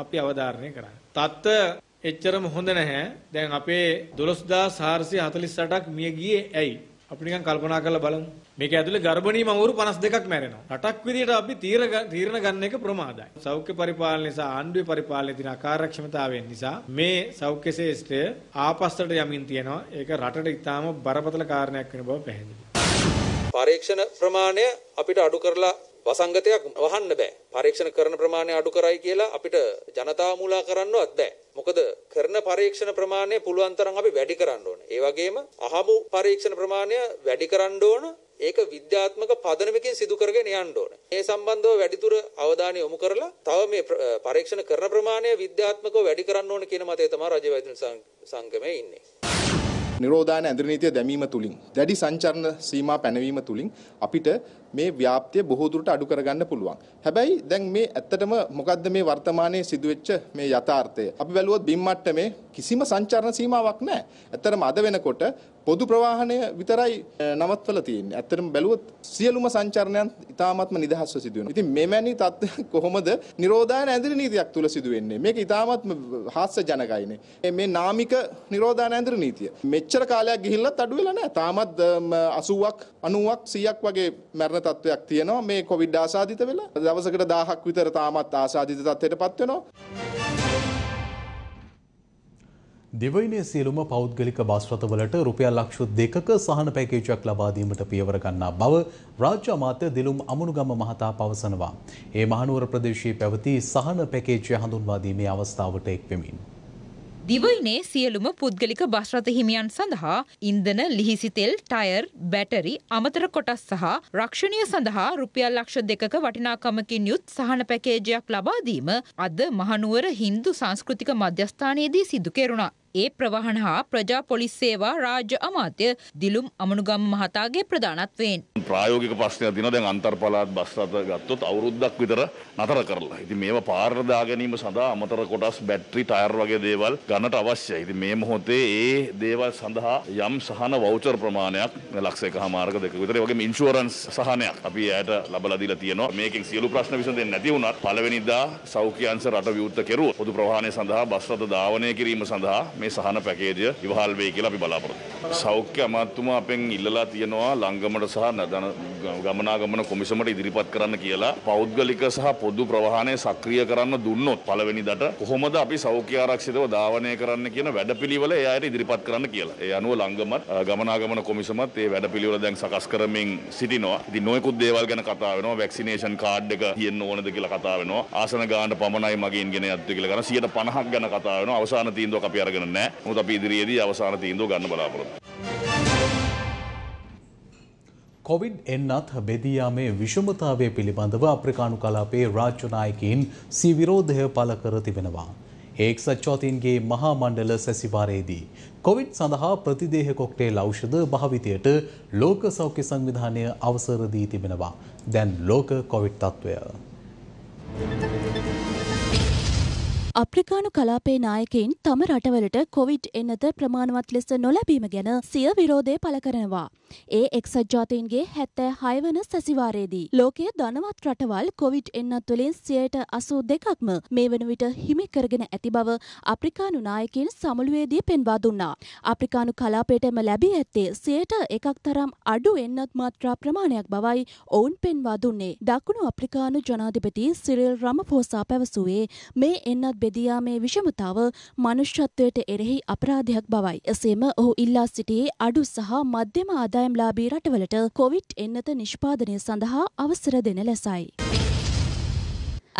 අපි අවධාරණය කරන්නේ. තත්ත එච්චරම හොඳ නැහැ. දැන් අපේ 12448ක් මිය ගියේ ඇයි? අපි නිකන් කල්පනා කරලා බලමු. මේක ඇතුලේ ගර්භණී මවුරු 52ක් මැරෙනවා. රටක් විදියට අපි තීරණ ගන්න එක ප්‍රමාදයි. සෞඛ්‍ය පරිපාලන නිසා ආණ්ඩුවේ පරිපාලනයේ තියෙන අකාර්යක්ෂමතාවයෙන් නිසා මේ සෞඛ්‍ය ශේෂ්ත්‍රය ආපස්සට යමින් තියෙනවා. ඒක රටට ඉතාම බරපතල කාරණයක් වෙන බව පැහැදිලියි. පරීක්ෂණ ප්‍රමාණය අපිට අඩු කරලා වසංගතයක් වහන්න බෑ. පරීක්ෂණ කරන ප්‍රමාණය අඩු කරයි කියලා අපිට ජනතාව මුලා කරන්නවත් බෑ. මොකද කරන පරීක්ෂණ ප්‍රමාණය පුළුවන් තරම් අපි වැඩි කරන්න ඕන. ඒ වගේම අහමු පරීක්ෂණ ප්‍රමාණය වැඩි කරන්න ඕන. ඒක විද්‍යාත්මක පදනමකින් සිදු කරගෙන යන්න ඕන. ඒ සම්බන්ධව වැඩිදුර අවධානය යොමු කරලා තව මේ පරීක්ෂණ කරන ප්‍රමාණය විද්‍යාත්මකව වැඩි කරන්න ඕන කියන මතය තමයි රජවැදින සංගමයේ ඉන්නේ. නිරෝධායන ඇඳුරු නීතිය දැමීම තුලින් දැඩි සංචරණ සීමා පැනවීම තුලින් අපිට මේ ව්‍යාප්තිය බොහෝ දුරට අඩු කරගන්න පුළුවන්. හැබැයි දැන් මේ ඇත්තටම මොකද්ද මේ වර්තමානයේ සිදුවෙච්ච මේ යථාර්ථය? අපි බැලුවොත් බිම් මට්ටමේ කිසිම සංචරණ සීමාවක් නැහැ. ඇත්තටම අද වෙනකොට පොදු ප්‍රවාහනය විතරයි නවත්වල තියෙන්නේ. ඇත්තටම බැලුවොත් සියලුම සංචරණයන් ඉතාමත්ම නිදහස්ව සිදු වෙනවා. ඉතින් මෙවැනි තත්ත්වයක් කොහොමද නිරෝධායන ඇඳිරි නීතියක් තුල සිදු වෙන්නේ? මේක ඉතාමත්ම හාස්‍ය ජනකයිනේ. මේ නාමික නිරෝධායන ඇඳිරි නීතිය. මෙච්චර කාලයක් ගිහිල්ලත් අඩු වෙලා නැහැ. තාමත් 80ක් 90ක් 100ක් වගේ මරණ තත්ත්වයක් තියෙනවා. මේ කොවිඩ් ආසාදිත වෙලා දවසකට 1000ක් විතර තාමත් ආසාදිත තත්ත්වයටපත් වෙනවා. දෙවයිනේ සියලුම පෞද්ගලික බස් රථවලට රුපියල් ලක්ෂ දෙකක සහන පැකේජයක් ලබා දීමට පියවර ගන්නා බව රාජ්‍ය අමාත්‍ය දිලුම් අමුණුගම මහතා පවසනවා. ඒ මහනුවර ප්‍රදේශයේ පැවති සහන පැකේජය හඳුන්වා දීමේ අවස්ථාවට එක්වෙමින්. දිවයිනේ සියලුම පුද්ගලික බස් රථ හිමියන් සඳහා ඉන්ධන, ලිහිසි තෙල්, ටයර්, බැටරි, අමතර කොටස් සහ රක්ෂණය සඳහා රුපියල් ලක්ෂ දෙකක වටිනාකමකින් යුත් සහන පැකේජයක් ලබා දීම අද මහනුවර හින්දු සංස්කෘතික මධ්‍යස්ථානයේදී සිදු කෙරුණා. ඒ ප්‍රවහන හා ප්‍රජා පොලිස් සේවා රාජ්‍ය අමාත්‍ය දිලුම් අමනුගම් මහතාගේ ප්‍රධානත්වයෙන්. ප්‍රායෝගික ප්‍රශ්නයක් තියෙනවා දැන් අන්තර්පලාත් බස් රථ ගත්තොත් අවුරුද්දක් විතර නතර කරලා. ඉතින් මේව පාරට දා ගැනීම සඳහා අමතර කොටස් බැටරි ටයර් වගේ දේවල් ගන්නට අවශ්‍යයි. ඉතින් මේ මොහොතේ ඒ දේවල් සඳහා යම් සහන වවුචර් ප්‍රමාණයක් ලක්ෂ එකහමාරක දෙක විතර ඒ වගේම ඉන්ෂුරන්ස් සහනයක් අපි ඇයට ලබලා දීලා තියෙනවා. මේකෙන් සියලු ප්‍රශ්න විසඳෙන්නේ නැති වුණත් පළවෙනිදා සෞඛ්‍ය අංශ රට විවෘත කෙරුවොත් පොදු ප්‍රවාහනය සඳහා බස් රථ ධාවනය කිරීම සඳහා මේ සහන පැකේජය ඉවහල් වෙයි කියලා අපි බලාපොරොත්තු සෞඛ්‍ය අමාත්‍යතුමා අපෙන් ඉල්ලලා තියෙනවා ලංගමට සහ ගමනාගමන කොමිසමට ඉදිරිපත් කරන්න කියලා පෞද්ගලික සහ පොදු ප්‍රවාහනය සක්‍රිය කරන්න දුන්නොත් පළවෙනිදට කොහොමද අපි සෞඛ්‍ය ආරක්ෂිතව ධාවනය කරන්න කියන වැඩපිළිවෙල ඒ අයට ඉදිරිපත් කරන්න කියලා. ඒ අනුව ලංගමත් ගමනාගමන කොමිසමත් ඒ වැඩපිළිවෙල දැන් සකස් කරමින් සිටිනවා. ඉතින් නොයෙකුත් දේවල් ගැන කතා වෙනවා. වැක්සිනේෂන් කාඩ් එක තියෙන්න ඕනද කියලා කතා වෙනවා. ආසන ගානට පමණයි මගෙන් ගෙන යද්ද කියලා කරන 150ක් ගැන කතා වෙනවා. අවසාන තීන්දුවක් අපි අරගෙන කරන්න නෑ. මොකද අපි ඉදිරියේදී අවසාන තීන්දුව ගන්න බලාපොරොත්තු කොවිඩ් එන්නත් බෙදීයාමේ විෂමතාවය පිළිබඳව අප්‍රිකානු කලාපේ රාජ්‍යනායකින් සී විරෝධය පළ කර තිබෙනවා. ඒක් සච්චෝතින්ගේ මහා මණ්ඩල සැසිවාරයේදී. කොවිඩ් සඳහා ප්‍රතිදේහ කොක්ටේ ලෞෂධ භාවිතයට ලෝක සෞඛ්‍ය සංවිධානය අවසරදී තිබෙනවා. දැන් ලෝක කොවිඩ් තත්ත්වය. Thank you. අප්‍රිකානු කලාපේ නායකයින් තම රටවලට කොවිඩ් එන්නත ප්‍රමාණවත් ලෙස නොලැබීම ගැන සිය විරෝධය පළ කරනවා. ඒ එක්සත් ජාතීන්ගේ හැත්තෑ හයවන සැසිවාරයේදී. ලෝකයේ ධනවත් රටවල් කොවිඩ් එන්නත් වලින් සියයට අසූ දෙකක්ම මේ වන විට හිමි කරගෙන ඇති බව අප්‍රිකානු නායකින් සමුළුවේදී පෙන්වා දුන්නා. අප්‍රිකානු කලාපයටම ලැබී ඇත්තේ සියයට එකක් තරම් අඩු එන්නත් මාත්‍රා ප්‍රමාණයක් බවයි ඔවුන් පෙන්වා දුන්නේ. දකුණු අප්‍රිකානු ජනාධිපති සිරිල් රමපෝසා පැවසුවේ මේ එන්නත් බෙදියාමේ විෂමතාව මනුෂ්‍යත්වයට එරෙහි අපරාධයක් බවයි. එසේම ඔහු ඉල්ලා සිටියේ අඩු සහ මධ්‍යම ආදාය ආදායම්ලාබී රටවලට කොවිට් එන්නත නිෂ්පාදනය සඳහා අවසර දෙන ලෙසයි.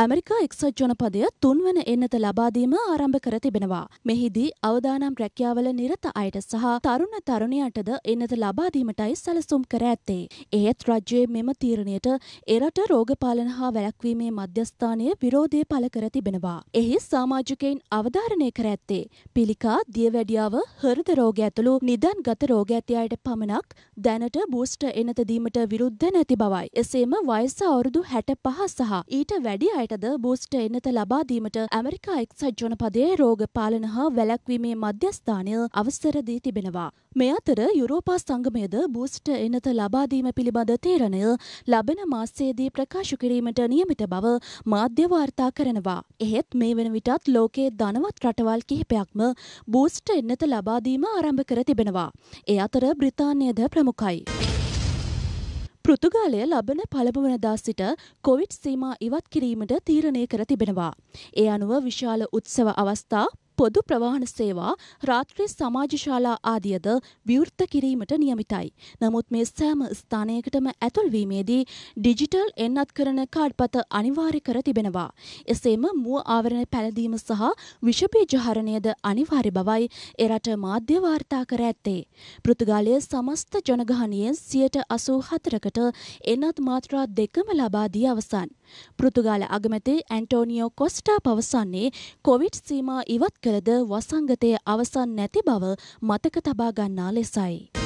ඇමරිකා එක්සත් ජනපදය තුන්වන එන්නත ලබාදීම ආරම්භ කර තිබෙනවා. මෙහිදී අවදානම් රැකියාවල නිරත අයට සහ තරුණ තරුණියටද එන්නත ලබාදීමටයි සැලසුම් කර ඇත්තේ. එහෙත් රජයේ මෙම තීරණයට එරට රෝගපාලන හා වැළැක්වීමේ මධ්‍යස්ථානය විරෝධය පළ කර තිබෙනවා. එහි සාමාජිකයින් අවධාරණය කර ඇත්තේ පිළිකා දියවැඩියාව හෘද රෝග ඇතුළු නිදන්ගත රෝග ඇති අයට පමණක් දැනට බූස්ට එනත දීමට විරුද්ධ නැති බවයි. එසේම වයස අවුරුදු 65 සහ ඊට වැඩි අයට අයටද බූස්ට එන්නත ලබා දීමට ඇමරිකා එක්සත් ජනපදයේ රෝග පාලන හා වැළැක්වීමේ මධ්‍යස්ථානය අවසර දී තිබෙනවා. මේ අතර යුරෝපා සංගමයද බූස්ට එන්නත ලබාදීම පිළිබඳ තීරණය ලබන මාස්සේදී ප්‍රකාශ කිරීමට නියමිත බව මාධ්‍ය වාර්තා කරනවා. එහෙත් මේ වෙන විටත් ලෝකයේ ධනවත් රටවල් කිහිපයක්ම බූස්ට එන්නත ලබාදීම ආරම්භ කර තිබෙනවා. ඒ අතර බ්‍රිතාන්‍යද ප්‍රමුඛයි. පෘතුගාලය ලබන පළමුවනදා සිට කොවිඩ් සීමා ඉවත් කිරීමට තීරණය කර තිබෙනවා. ඒ අනුව විශාල උත්සව අවස්ථා පොදු ප්‍රවාහන සේවා රාත්‍රී සමාජ ශාලා ආදියද විවෘත කිරීමට නියමිතයි. නමුත් මේ සෑම ස්ථානයකටම ඇතුල්වීමේදී ඩිජිටල් එන්නත් කරන කාඩ්පත අනිවාර්ය කර තිබෙනවා. එසේම මුව ආවරණ පැළඳීම සහ විෂබීජ හරණයද අනිවාර්ය බවයි එරට මාධ්‍ය වාර්තා කර ඇත්තේ. පෘතුගාලයේ සමස්ත ජනගහනයෙන් සියට අසූ හතරකට එන්නත් මාත්‍රා දෙකම ලබා දී අවසන්. පෘතුගාල අගමැති ඇන්ටෝනියෝ කොස්ටා පවසන්නේ කොවිඩ් සීමා ඉවත් කළද වසංගතය අවසන් නැති බව මතක තබා ගන්නා ලෙසයි.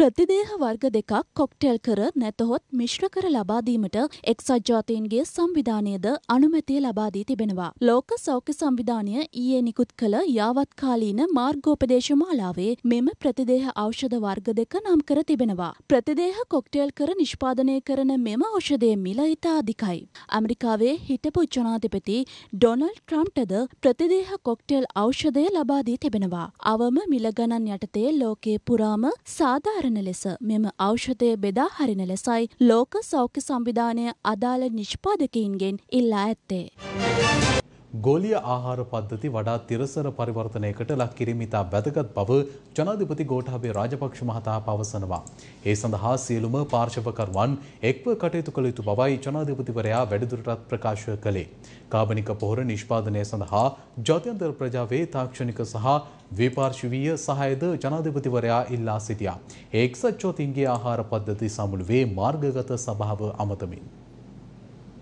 ප්‍රතිදේහ වර්ග දෙකක් කොක්ටෙල් කර නැතහොත් මිශ්‍ර කර ලබාදීමට එක්සත් ජාතීන්ගේ සංවිධානයද අනුමැතිය ලබාදී තිබෙනවා. ලෝක සෞඛ්‍ය සංවිධානය ඊයේ නිකුත් කළ යාවත්කාලීන මාර්ගෝපදේශ මාලාවේ මෙම ප්‍රතිදේහ ඖෂධ වර්ග දෙක නම් කර තිබෙනවා. ප්‍රතිදේහ කොක්ටෙල් කර නිෂ්පාදනය කරන මෙම ඖෂධයේ මිල ඉතා අධිකයි. ඇමරිකාවේ හිටපු ජනාධිපති ඩොනල්ඩ් ට්‍රම්ප්ටද ප්‍රතිදේහ කොක්ටෙල් ඖෂධය ලබාදී තිබෙනවා. අවම මිල ගණන් යටතේ ලෝකයේ පුරාම සාධාරණ කරන ලෙස මෙම ඖෂධය බෙදා හරින ලෙසයි ලෝක සෞඛ්‍ය සංවිධානය අදාළ නිෂ්පාදකයින්ගෙන් ඉල්ලා ඇත්තේ. ගෝලිය ආහාර පද්ධති වඩා තිරසර පරිවර්තනයකට ලක් කිරීමිතා වැදගත් බව ජනාධිපති ගෝඨාභය රාජපක්ෂ මහතා පවසනවා. ඒ සඳහා සියලුම පාර්ශවකරුවන් එක්ව කටයුතු කළ යුතු බවයි ජනාධිපතිවරයා වැඩිදුරටත් ප්‍රකාශ කළේ. කාබනික පොහොර නිෂ්පාදනය සඳහා ජාත්‍යන්තර ප්‍රජාවේ තාක්ෂණික සහ ද්විපාර්ශවීය සහයද ජනාධිපතිවරයා ඉල්ලා සිටියා. ඒක්සත් ජෝතින්ගේ ආහාර පද්ධති සමුළුවේ මාර්ගගත සභාව අමතමින්.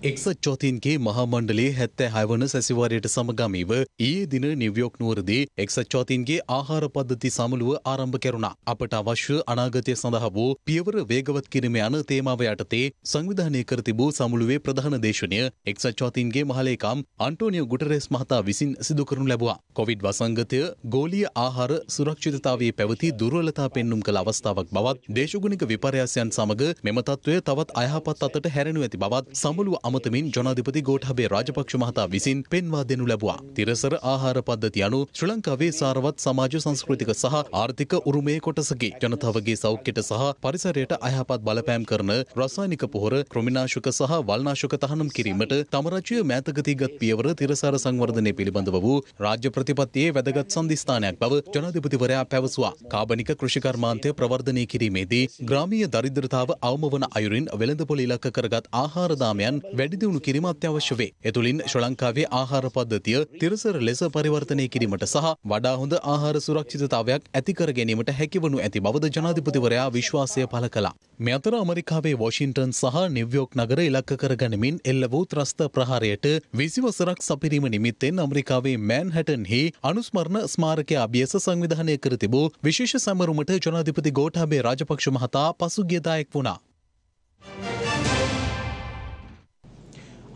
එක්සත් ජාතීන්ගේ මහාමණ්ඩලේ හැත්තෑ හයවන සැසිවාරයට සමගමීව ඊයේ දින නිව්යෝක් නුවරදී එක්සත් ජාතීන්ගේ ආහාර පද්ධති සමුළුව ආරම්භ කෙරුණා. අපට අවශ්‍ය අනාගතය සඳහා වූ පියවර වේගවත් කිරීම යන තේමාව යටතේ සංවිධානය කර තිබූ සමුළුවේ ප්‍රධාන දේශනය එක්සත් ජාතීන්ගේ මහලේකම් අන්ටෝනියෝ ගුටරෙස් මහතා විසින් සිදු කරනු ලැබුවා. කොවිඩ් වසංගතය ගෝලීය ආහාර සුරක්ෂිතතාවයේ පැවති දුර්වලතා පෙන්눔 කළ අවස්ථාවක් බවත් දේශගුණික විපර්යාසයන් සමග මෙම තත්ත්වය තවත් අයහපත් අතට හැරෙනු ඇති බවත් සමුළුව අමතමින් ජනාධිපති ගෝඨාභය රාජපක්ෂ මහතා විසින් පෙන්වා දෙනු ලැබුවා. තිරසර ආහාර පද්ධති අනුව ශ්‍රී ලංකාවේ සාරවත් සමාජ සංස්කෘතික සහ ආර්ථික උරුමයේ කොටසකි. ජනතාවගේ සෞඛ්‍යයට සහ පරිසරයට අයහපත් බලපෑම් කරන රසායනික පොහොර ක්‍රමිනාශක සහ වල්නාශක තහනම් කිරීමට තමරජය මෑතකතිගත් පියවර තිරසාර සංවර්ධනය පිළිබඳව වූ රාජ්‍ය ප්‍රතිපත්තියේ වැදගත් සන්ධස්ථානයක් බව ජනාධිපතිවරයා පැවසවා. කාබනික කෘෂිකර්මාන්තය ප්‍රවර්ධනය කිරීමේදී ග්‍රාමීය දරිද්‍රතාව අවම වන අයුරින් වෙළඳපොළ ඉලක්ක කරගත් ආහාරදාමයන් වැඩිදිවුණු කිරීම අත්‍යවශ්‍ය වේ. එතුළින් ශ්‍ර ලංකාවේ ආහාර පද්ධතිය තිරසර ලෙස පරිවර්තනය කිරීමට සහ වඩා හොඳ ආහාර සුරක්ෂිතතාවයක් ඇතිකර ගැනීමට හැකිවනු ඇති බවද ජනාධිපතිවරයා විශ්වාසය පළ කළා. මෙ අතර අමරිකාවේ වොෂින්ටන් සහ නිව්යෝක් නගර ඉලක්ක කරගනිමින් එල්ල වූ ත්‍රස්ත ප්‍රහාරයට විසිවසරක් සපිරීම නිමිත්තෙන් අමරිකාවේ මෑන් හැටන්හි අනුස්මරණ ස්මාරකය අභියස සංවිධානය කර තිබූ විශේෂ සැමරුමට ජනාධිපති ගෝටාබේ රාජපක්ෂ මහතා පසුගියදායෙක් වුණා.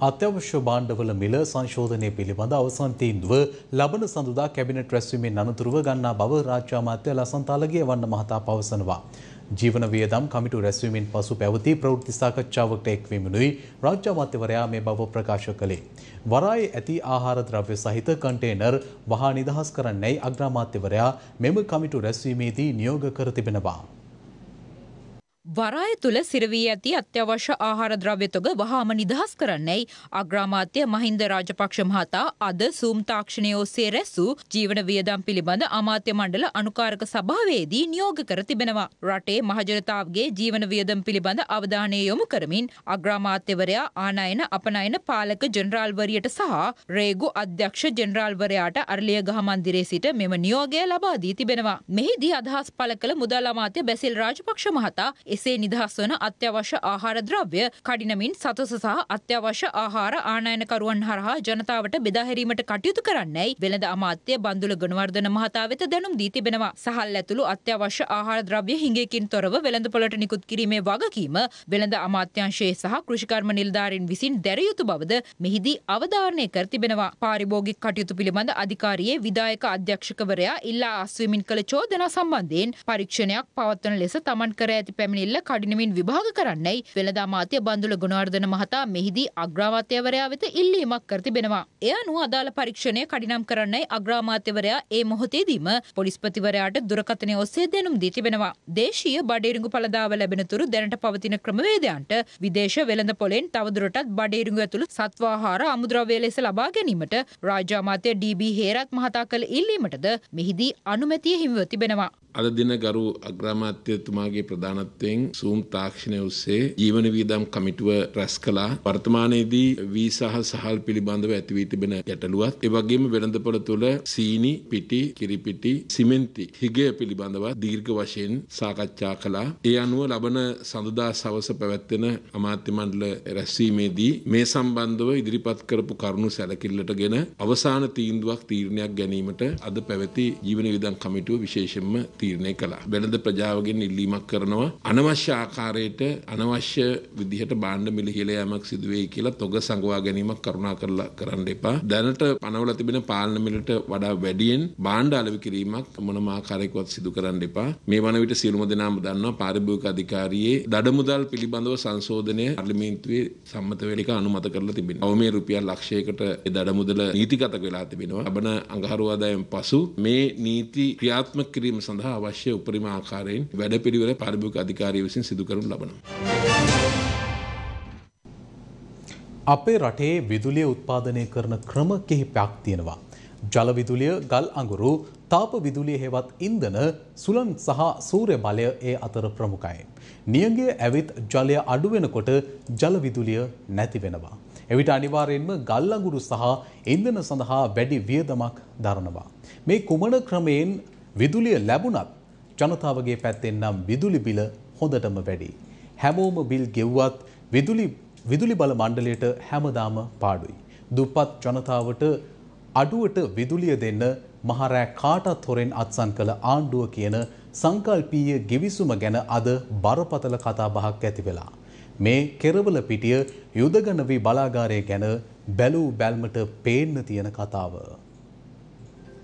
අත්‍යවශ්‍ය බාණ්ඩවල මිල සංශෝධනය පිළිබඳ අවසන් තීන්දුව ලබන සඳුදා කැබිනට් රැස්වීමෙන් අනතුරුව ගන්නා බව රාජ්‍ය අමාත්‍ය ලසන්තාලගේ වන්න මහතා පවසනවා. ජීවන වියදම් කමිටු රැස්වීමෙන් පසු පැවති ප්‍රවෘත්ති සාකච්ඡාවකට එක්වීමනුයි රාජ්‍ය අමාත්‍යවරයා මේ බව ප්‍රකාශ කළේ. වරායේ ඇති ආහාර ද්‍රව්‍ය සහිත කන්ටේනර් වහා නිදහස් කරන්නයි අග්‍රාමාත්‍යවරයා මෙම කමිටු රැස්වීමේදී නියෝග කර තිබෙනවා. වරාය තුළ සිරවී ඇති අත්‍යවශ්‍ය ආහාර ද්‍රව්‍ය තොග වහාම නිදහස් කරන්නයි අග්‍රාමාත්‍ය මහින්ද රාජපක්ෂ මහතා අද සූම් තාක්ෂණය ඔස්සේ රැස්සූ ජීවන වියදම් පිළිබඳ අමාත්‍ය මණ්ඩල අනුකාරක සභාවේදී නියෝග කර තිබෙනවා. රටේ මහජනතාවගේ ජීවන වියදම් පිළිබඳ අවධානය යොමු කරමින් අග්‍රාමාත්‍යවරයා ආනයන අපනයන පාලක ජෙනරාල්වරියට සහ රේගු අධ්‍යක්ෂ ජෙනරාල්වරයාට අරලියගහ මන්දිරේ සිට මෙම නියෝගය ලබා දී තිබෙනවා. මෙහිදී අදහස් පළ කළ මුදල් අමාත්‍ය බැසිල් රාජපක්ෂ මහතා එසේ නිදහස් වන අත්‍යවශ්‍ය ආහාර ද්‍රව්‍ය කඩිනමින් සතස සහ අත්‍යවශ්‍ය ආහාර ආනයනකරුවන් හරහා ජනතාවට බෙදාහැරීමට කටයුතු කරන්නයි වෙළඳ අමාත්‍ය බන්දුල ගුණවර්ධන මහතා වෙත දැනුම් දී තිබෙනවා. සහල් ඇතුළු අත්‍යවශ්‍ය ආහාර ද්‍රව්‍ය හිඟයකින් තොරව වෙළඳපොළට නිකුත් කිරීමේ වගකීම වෙළඳ අමාත්‍යංශයේ සහ කෘෂිකර්ම නිලධාරීන් විසින් දැරිය යුතු බවද මෙහිදී අවධාරණය කර තිබෙනවා. පාරිභෝගික කටයුතු පිළිබඳ අධිකාරියේ විදායක අධ්‍යක්ෂකවරයා ඉල්ලා අස්වමින් කළ චෝදනා සම්බන්ධයෙන් පරීක්ෂණයක් පවත්වන ලෙස තමන් කර ඇති පැමිණි පැමිණිල්ල කඩිනමින් විභාග කරන්නයි වෙළදා මාත්‍ය බන්දුල ගුණවර්ධන මහතා මෙහිදී අග්‍රාමාත්‍යවරයා වෙත ඉල්ලීමක් කර තිබෙනවා. එය අනුව අදාළ පරීක්ෂණය කඩිනම් කරන්නයි අග්‍රාමාත්‍යවරයා ඒ මොහොතේදීම පොලිස්පතිවරයාට දුරකථනය ඔස්සේ දෙනුම් දී තිබෙනවා. දේශීය බඩේරුඟු පළදාව ලැබෙනතුරු දැනට පවතින ක්‍රමවේදයන්ට විදේශ වෙළඳ පොලෙන් තවදුරටත් බඩේරුඟු ඇතුළු සත්වාහාර අමුද්‍රව්‍ය ලෙස ලබා ගැනීමට රාජ්‍ය අමාත්‍ය ඩී.බී. හේරත් මහතා කළ ඉල්ලීමටද මෙහිදී අනුමැතිය හිමිව තිබෙනවා. අද දින ගරු අග්‍රාමාත්‍යතුමාගේ ප්‍රධානත්වයෙන් වශයෙන් සූම් තාක්ෂණය ඔස්සේ ජීවන වියදම් කමිටුව රැස් කළා. වර්තමානයේදී වී සහ සහල් පිළිබඳව ඇති වී තිබෙන ගැටලුවත් ඒ වගේම වෙළඳපොළ තුළ සීනි, පිටි, කිරිපිටි, සිමෙන්ති, හිගය පිළිබඳව දීර්ඝ වශයෙන් සාකච්ඡා කළා. ඒ අනුව ලබන සඳුදා සවස පැවැත්වෙන අමාත්‍ය මණ්ඩල රැස්වීමේදී මේ සම්බන්ධව ඉදිරිපත් කරපු කරුණු සැලකිල්ලටගෙන අවසාන තීන්දුවක් තීරණයක් ගැනීමට අද පැවති ජීවන වියදම් කමිටුව විශේෂයෙන්ම තීරණය කළා. වෙළඳ ප්‍රජාවගෙන් ඉල්ලීමක් කරනවා අනවශ්‍ය ආකාරයට අනවශ්‍ය විදිහට බාණ්ඩ මිලිහිල යෑමක් සිදුවේ කියලා තොග සංගවා ගැනීමක් කරුණා කරලා කරන්න එපා. දැනට පනවල තිබෙන පාලන මිලට වඩා වැඩියෙන් බාණ්ඩ අලෙවි කිරීමක් මොනම ආකාරයකවත් සිදු කරන්න එපා. මේ වන විට සියලුම දෙනාම දන්නවා පාරිභෝගික අධිකාරියේ දඩ මුදල් පිළිබඳව සංශෝධනය පාර්ලිමේන්තුවේ සම්මත වෙලික අනුමත කරලා තිබෙනවා. ඔව් මේ රුපියල් ලක්ෂයකට ඒ දඩ මුදල නීතිගත වෙලා තිබෙනවා. ලබන අඟහරුවාදායෙන් පසු මේ නීති ක්‍රියාත්මක කිරීම සඳහා අවශ්‍ය උපරිම ආකාරයෙන් වැඩපිළිවෙල පාරිභෝගික අධිකාරිය නිලධාරිය විසින් සිදු කරනු ලබනවා. අපේ රටේ විදුලිය උත්පාදනය කරන ක්‍රම කිහිපයක් තියෙනවා. ජල විදුලිය, ගල් අඟුරු, තාප විදුලිය හෙවත් ඉන්ධන, සුළං සහ සූර්ය බලය ඒ අතර ප්‍රමුඛයි. නියඟය ඇවිත් ජලය අඩු වෙනකොට ජල විදුලිය නැති වෙනවා. එවිට අනිවාර්යයෙන්ම ගල් අඟුරු සහ ඉන්ධන සඳහා වැඩි වියදමක් දරනවා. මේ කුමන ක්‍රමයෙන් විදුලිය ලැබුණත් ජනතාවගේ පැත්තෙන් නම් විදුලි බිල හොඳටම වැඩි. හැමෝම බිල් ගෙව්වත් විදුලි විදුලි බල මණ්ඩලයට හැමදාම පාඩුයි. දුප්පත් ජනතාවට අඩුවට විදුලිය දෙන්න මහරෑ කාටත් හොරෙන් අත්සන් කළ ආණ්ඩුව කියන සංකල්පීය ගිවිසුම ගැන අද බරපතල කතා බහක් ඇති වෙලා. මේ කෙරවල පිටිය යුදගනවී බලාගාරය ගැන බැලූ බැල්මට පේන්න තියෙන කතාව.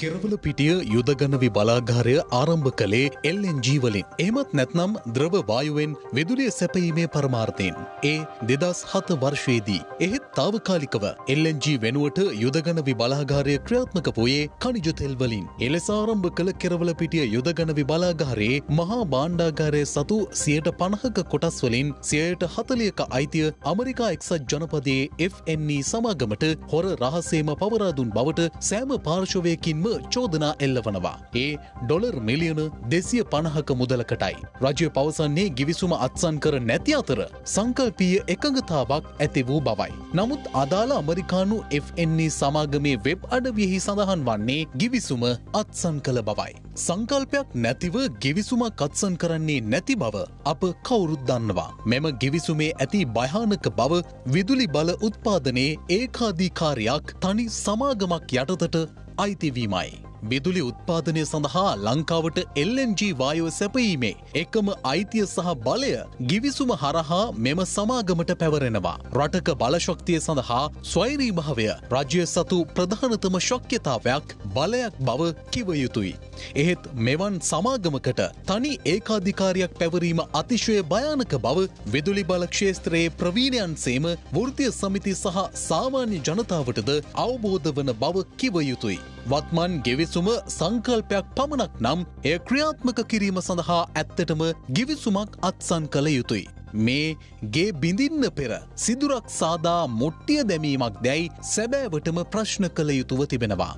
කෙරවල පිටිය යුදගණවි බලාගාරය ආරම්භ කළේ එල්ලෙන්ජී වලින් එමත් නැත්නම් ද්‍රව වායුවෙන් විදුලිය සැපීමේ පරමාර්ථයෙන් ඒ දෙදස් හත වර්ෂයේදී එහෙත් තාවකාලිකව එල්ලෙන්ජී වෙනුවට යුදගණවි බලාගාරය ක්‍රියාත්මක වූයේ කනිජ තෙල් වලින් එලෙස ආරම්භ කළ කෙරවල පිටිය යුදගණවි බලාගාරයේ මහා භාණ්ඩාගාරය සතු සියයට පණහක කොටස් වලින් සියයට හතලියක අයිතිය අමරිකා එක්සත් ජනපදයේ FNE සමාගමට හොර රහසේම පවරාදුන් බවට සෑම පාර්ශවයකින්ම චෝදනා එල්ලවනවා. ඒ ඩොලර් මිලියන දෙසිය පණහක මුදලකටයි. රජය පවසන්නේ ගිවිසුම අත්සන් කර නැති අතර සංකල්පීය එකඟතාවක් ඇති වූ බවයි. නමුත් අදාළ අමරිකානු FNE සමාගමේ වෙබ් අඩවියෙහි සඳහන් වන්නේ ගිවිසුම අත්සන් කළ බවයි. සංකල්පයක් නැතිව ගිවිසුමක් අත්සන් කරන්නේ නැති බව අප කවුරුත් දන්නවා. මෙම ගිවිසුමේ ඇති භයානක බව විදුලි බල උත්පාදනයේ ඒකාධීකාරයක් තනි සමාගමක් යටතට ITV Mai. විදුලි උත්පාදනය සඳහා ලංකාවට LNG වායෝ සැපීමේ එකම අයිතිය සහ බලය ගිවිසුම හරහා මෙම සමාගමට පැවරෙනවා. රටක බලශක්තිය සඳහා ස්වෛරී භාවය රජ්‍ය සතු ප්‍රධානතම ශක්්‍යතාවයක් බලයක් බව කිවයුතුයි. එහෙත් මෙවන් සමාගමකට තනි ඒකාධිකාරයක් පැවරීම අතිශය භයානක බව විදුලි බලක්ෂේත්‍රයේ ප්‍රවීණයන්සේම වෘතිය සමිති සහ සාමාන්‍ය ජනතාවටද අවබෝධ වන බව කිවයුතුයි. වත්මන් ගෙවිසුම සංකල්පයක් පමණක් නම් එය ක්‍රියාත්මක කිරීම සඳහා ඇත්තටම ගිවිසුමක් අත්සන් කළ යුතුයි. මේ ගේ බිඳින්න පෙර සිදුරක් සාදා මොට්ටිය දැමීමක් දැයි සැබෑවටම ප්‍රශ්න කළ යුතුව තිබෙනවා.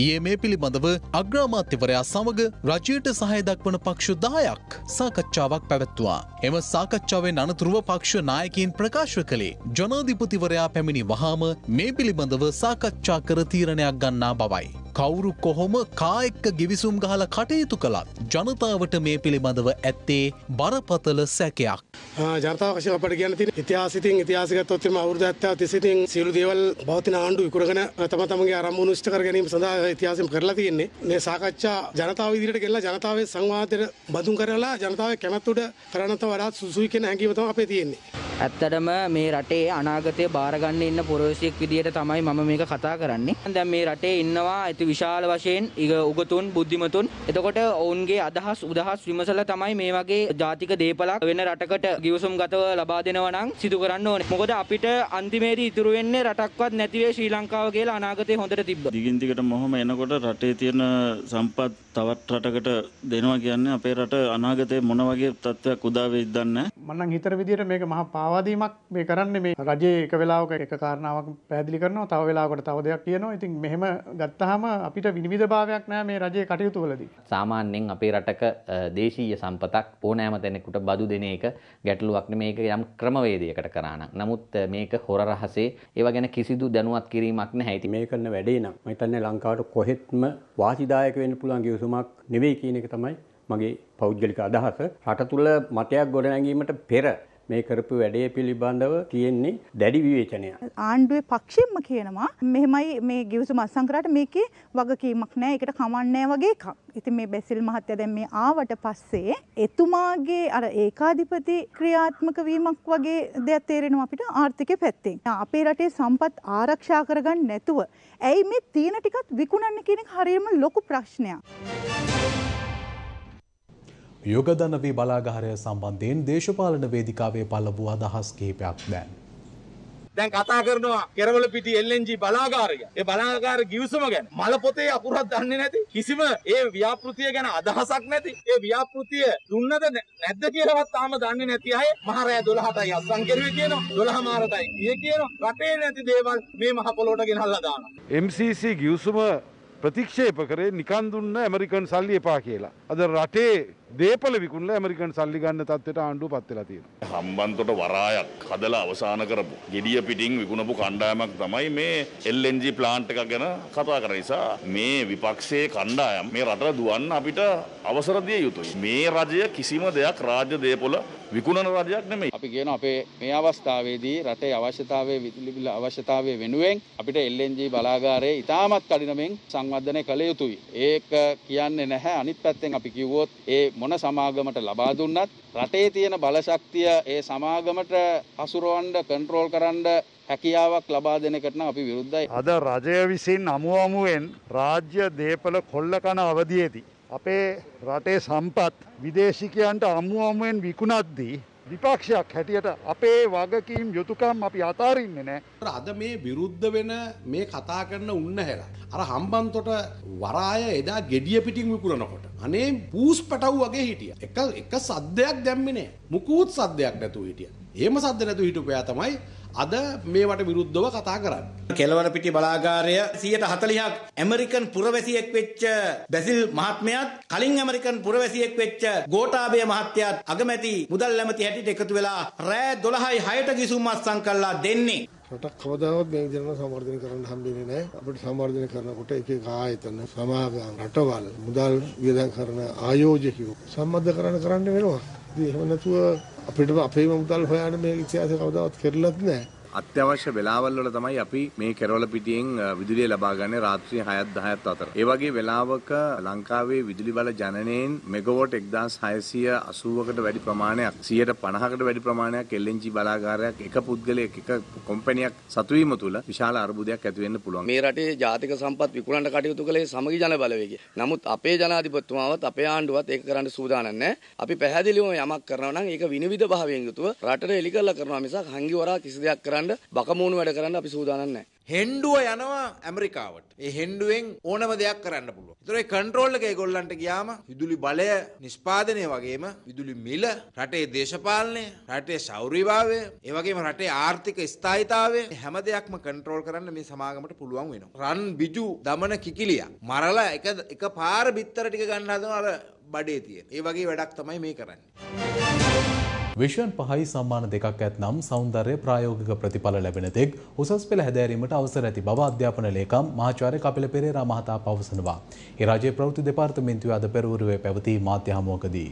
ඊයේ මේ පිළිබඳව අග්‍රාමාත්‍යවරයා සමග රජයට සහය දක්වන පක්ෂ දායක් සාකච්ඡාවක් පැවැත්වා. එම සාකච්ඡාවෙන් අනතුරුව පක්ෂ නායකින් ප්‍රකාශ කළේ ජනාධිපතිවරයා පැමිණි වහාම මේ පිළිබඳව සාකච්ඡා කර තීරණයක් ගන්නා බවයි. කවුරු කොහොම කායෙක්ක ගිවිසුම් ගහල කටයුතු කළත් ජනතාවට මේ පිළිබඳව ඇත්තේ බරපතල සැකයක්. ජනතාවශ අපට ගැන ඉතිහාසිතින් ඉතිහාසිකත්තොත්ම අවුද ඇත්තාව තිසිතින් සියලු දේවල් බෞතින ආණ්ඩු විකරගෙන තම තමගේ අරම්ම නුෂ්ට කර ගැනීම සඳහා ඉතිහාසම කරලා තියෙන්නේ මේ සාකච්ඡා ජනතාව ඉදිරියට ගෙල්ලා ජනතාවේ සංවාදයට බඳුන් කරලා ජනතාව කැමැත්තුට කරනත වඩාත් සුසුයි කියෙන හැකිවතම අපේ තියෙන්නේ. ඇත්තටම මේ රටේ අනාගතය බාරගන්න ඉන්න පුරවසියෙක් විදිහට තමයි මම මේක කතා කරන්නේ. දැන් මේ රටේ ඉන්නවා ඇති විශාල වශයෙන් උගතුන් බුද්ධිමතුන්. එතකොට ඔවුන්ගේ අදහස් උදහස් විමසලා තමයි මේ වගේ ජාතික දේපලක් වෙන රටකට ගිවිසුම් ගතව ලබා දෙනවා නම් සිදු කරන්න ඕනේ. මොකද අපිට අන්තිමේදී ඉතුරු වෙන්නේ රටක්වත් නැති වෙයි ශ්‍රී ලංකාව කියලා අනාගතේ හොඳට තිබ්බා. දිගින් දිගට මොහොම එනකොට රටේ තියෙන සම්පත් තවත් රටකට දෙනවා කියන්නේ අපේ රට අනාගතේ මොන වගේ තත්ත්වයක් උදා වෙයිද දන්නේ නැහැ. මම නම් හිතර විදිහට මේක මහා ආවාදීමක් මේ කරන්න මේ රජය එක වෙලාවක එක කාරණාවක් පැදිලි කරන තව වෙලාකට තව දෙයක් කියනවා ඉතින් මෙහෙම ගත්තහම අපිට විනිවිධ භාවයක් නෑ මේ රජය කටයුතු වලදී. සාමාන්‍යයෙන් අපේ රටක දේශීය සම්පතක් ඕනෑම තැනෙකුට බදු දෙන එක ගැටලුවක්න මේක යම් ක්‍රමවේදයකට කරන්න. නමුත් මේක හොර රහසේ ඒව ගැන කිසිදු දැනුවත් කිරීමක් නැහැති මේ කරන වැඩේ නම් මහිතන්නේ ලංකාවට කොහෙත්ම වාසිදායක වෙන්න පුළුවන් ගිවිසුමක් නෙවෙයි කියන එක තමයි මගේ පෞද්ගලික අදහස රට තුළ මතයක් ගොඩනැගීමට පෙර මේ කරපු වැඩේ පිළිබඳව තියෙන්නේ දැඩි විවේචනය. ආණ්ඩුවේ පක්ෂයෙන්ම කියනවා මෙහෙමයි මේ ගිවිසුම අත්සන් කරාට මේකේ වගකීමක් නැහැ. ඒකට කමන්නේ වගේ එකක්. ඉතින් මේ බැසිල් මහත්තයා දැන් මේ ආවට පස්සේ එතුමාගේ අර ඒකාධිපති ක්‍රියාත්මක වීමක් වගේ දෙයක් තේරෙනවා අපිට ආර්ථික පැත්තෙන්. අපේ රටේ සම්පත් ආරක්ෂා කරගන්න නැතුව ඇයි මේ තීන ටිකත් විකුණන්නේ කියන එක හරියම ලොකු ප්‍රශ්නයක්. යොගදන වී බලාගාරය සම්බන්ධයෙන් දේශපාලන වේදිකාවේ පල්ල වූ අදහස් කිහිපයක් දැන්. දැන් කතා කරනවා කෙරවල පිටි එල්ලෙන්ජි බලාගාරය. ඒ බලාගාර ගිවිසුම ගැන මල පොතේ අකුරක් දන්නේ නැති කිසිම ඒ ව්‍යාපෘතිය ගැන අදහසක් නැති. ඒ ව්‍යාපෘතිය දුන්නද නැද්ද කියලාවත් තාම දන්නේ නැති අය මහ රෑ 12ටයි අස්සම් කෙරුවේ කියනවා. 12 මාරටයි ගියේ කියනවා. රටේ නැති දේවල් මේ මහ පොළොට ගෙනල්ලා දානවා. MCC ගිවිසුම ප්‍රතික්ෂේප කරේ නිකන් දුන්න ඇමරිකන් සල්ලි එපා කියලා. අද රටේ දේපල විකුණල ඇමරිකන් සල්ලි ගන්න තත්වට ආණ්ඩුව පත්වෙලා තියෙන. හම්බන්තොට වරායක් හදලා අවසාන කරපු. ගෙඩිය පිටින් විකුණපු කණ්ඩායමක් තමයි මේ එල්ලෙන්ජි ප්ලාන්ට් එක ගැන කතා කර නිසා මේ විපක්ෂයේ කණ්ඩායම් මේ රට දුවන්න අපිට අවසරදිය යුතුයි. මේ රජය කිසිම දෙයක් රාජ්‍ය දේපොල විකුණන වර්ගයක් නෙමෙයි. අපි කියන අපේ මේ අවස්ථාවේදී රටේ අවශ්‍යතාවයේ විදුලි බිල අවශ්‍යතාවය වෙනුවෙන් අපිට LNG බලාගාරයේ ඉතාමත් කඩිනමින් සංවර්ධනය කළ යුතුයි. ඒක කියන්නේ නැහැ අනිත් පැත්තෙන් අපි කිව්වොත් ඒ මොන සමාගමට ලබා දුන්නත් රටේ තියෙන බලශක්තිය ඒ සමාගමට හසුරවන්න කන්ට්‍රෝල් කරන්න හැකියාවක් ලබා දෙනකට නම් අපි විරුද්ධයි. අද රජය විසින් අමුවමුවෙන් රාජ්‍ය දේපල කොල්ල කන අවධියේදී අපේ රටේ සම්පත් විදේශිකයන්ට අමු අමුවෙන් විකුණද්දී විපක්ෂයක් හැටියට අපේ වගකීම් යුතුකම් අපි අතාරින්නේ නෑ. අද මේ විරුද්ධ වෙන මේ කතා කරන උන්න හැලා. අර හම්බන්තොට වරාය එදා gediya පිටින් විකුණනකොට. අනේ පූස් පැටව් වගේ හිටියා. එක එක සද්දයක් දැම්මේ නෑ. මුකුත් සද්දයක් නැතුව හිටියා. එහෙම සද්ද නැතුව හිටපු තමයි අද මේවට විරුද්ධව කතා කරන්න. කෙලවර පිටි බලාගාරය 140ක් ඇමරිකන් පුරවැසියෙක් වෙච්ච බැසිල් මහත්මයාත් කලින් ඇමරිකන් පුරවැසියෙක් වෙච්ච ගෝඨාභය මහත්තයාත් අගමැති මුදල් ඇමති හැටියට එකතු වෙලා රෑ 12යි 6ට ගිසුම් අත්සන් කළා දෙන්නේ. රටක් කවදාවත් මේ ජනම සංවර්ධනය කරන්න හම්බෙන්නේ නැහැ. අපිට සංවර්ධනය කරනකොට එක එක ආයතන, සමාගම්, රටවල් මුදල් වියදම් කරන ආයෝජකයෝ සම්බන්ධ කරන්න කරන්න වෙනවා. ඉතින් එහෙම නැතුව අපිට අපේම මුදල් හොයන්න මේ ඉතිහාසය කවදාවත් කරලත් නැහැ. අත්‍යවශ්‍ය වෙලාවල් වල තමයි අපි මේ කෙරවල පිටියෙන් විදුලිය ලබා ගන්න රාත්‍රී 6ත් 10ත් අතර. ඒ වගේ වෙලාවක ලංකාවේ විදුලි බල ජනනයෙන් මෙගාවොට් 1680කට වැඩි ප්‍රමාණයක් 150කට වැඩි ප්‍රමාණයක් LNG බලාගාරයක් එක පුද්ගලයෙක් එක කොම්පැනියක් සතු වීම තුළ විශාල අර්බුදයක් ඇති වෙන්න පුළුවන්. මේ රටේ ජාතික සම්පත් විකුණන්න කටයුතු කළේ සමගි ජන බලවේගය. නමුත් අපේ ජනාධිපතිතුමාවත් අපේ ආණ්ඩුවත් ඒක කරන්න සූදානම් නැහැ. අපි පැහැදිලිවම යමක් කරනවා නම් ඒක විනිවිද භාවයෙන් යුතුව රටට එලි කරලා කරනවා මිසක් හංගිවරා කිසි දෙයක් කරන්න කරන්න බකමූුණු වැඩ කරන්න අපි සූදානන්න. හෙන්ඩුව යනවා ඇමරිකාවට ඒ හෙන්ඩුවෙන් ඕනම දෙයක් කරන්න පුළුව. තුරේ කන්ට්‍රෝල්ල එක ගොල්ලන්ට ගයාම විදුලි බලය නිෂ්පාදනය වගේම විදුලි මිල රටේ දේශපාලනය රටේ සෞරීභාවය ඒවගේ රටේ ආර්ථික ස්ථායිතාවේ හැම දෙයක්ම කන්ට්‍රෝල් කරන්න මේ සමාගමට පුළුවන් වෙන. රන් බිජු දමන කිකිලිය. මරලා එක පාර බිත්තර ටික ගන්න හදන අර බඩේ තියෙන. ඒ වගේ වැඩක් තමයි මේ කරන්නේ. විෂන් පහයි සම්මාන දෙකක් ඇත්නම් සෞන්දර්ය ප්‍රායෝගික ප්‍රතිඵල ලැබෙන තෙක් උසස් පෙළ හැදෑරීමට අවසර ඇති බව අධ්‍යාපන ලේකම් මහාචාර්ය කපිල පෙරේරා මහතා පවසනවා. ඒ රාජ්‍ය ප්‍රවෘත්ති දෙපාර්තමේන්තුවේ අද පෙරවරුවේ පැවති මාධ්‍ය හමුවකදී.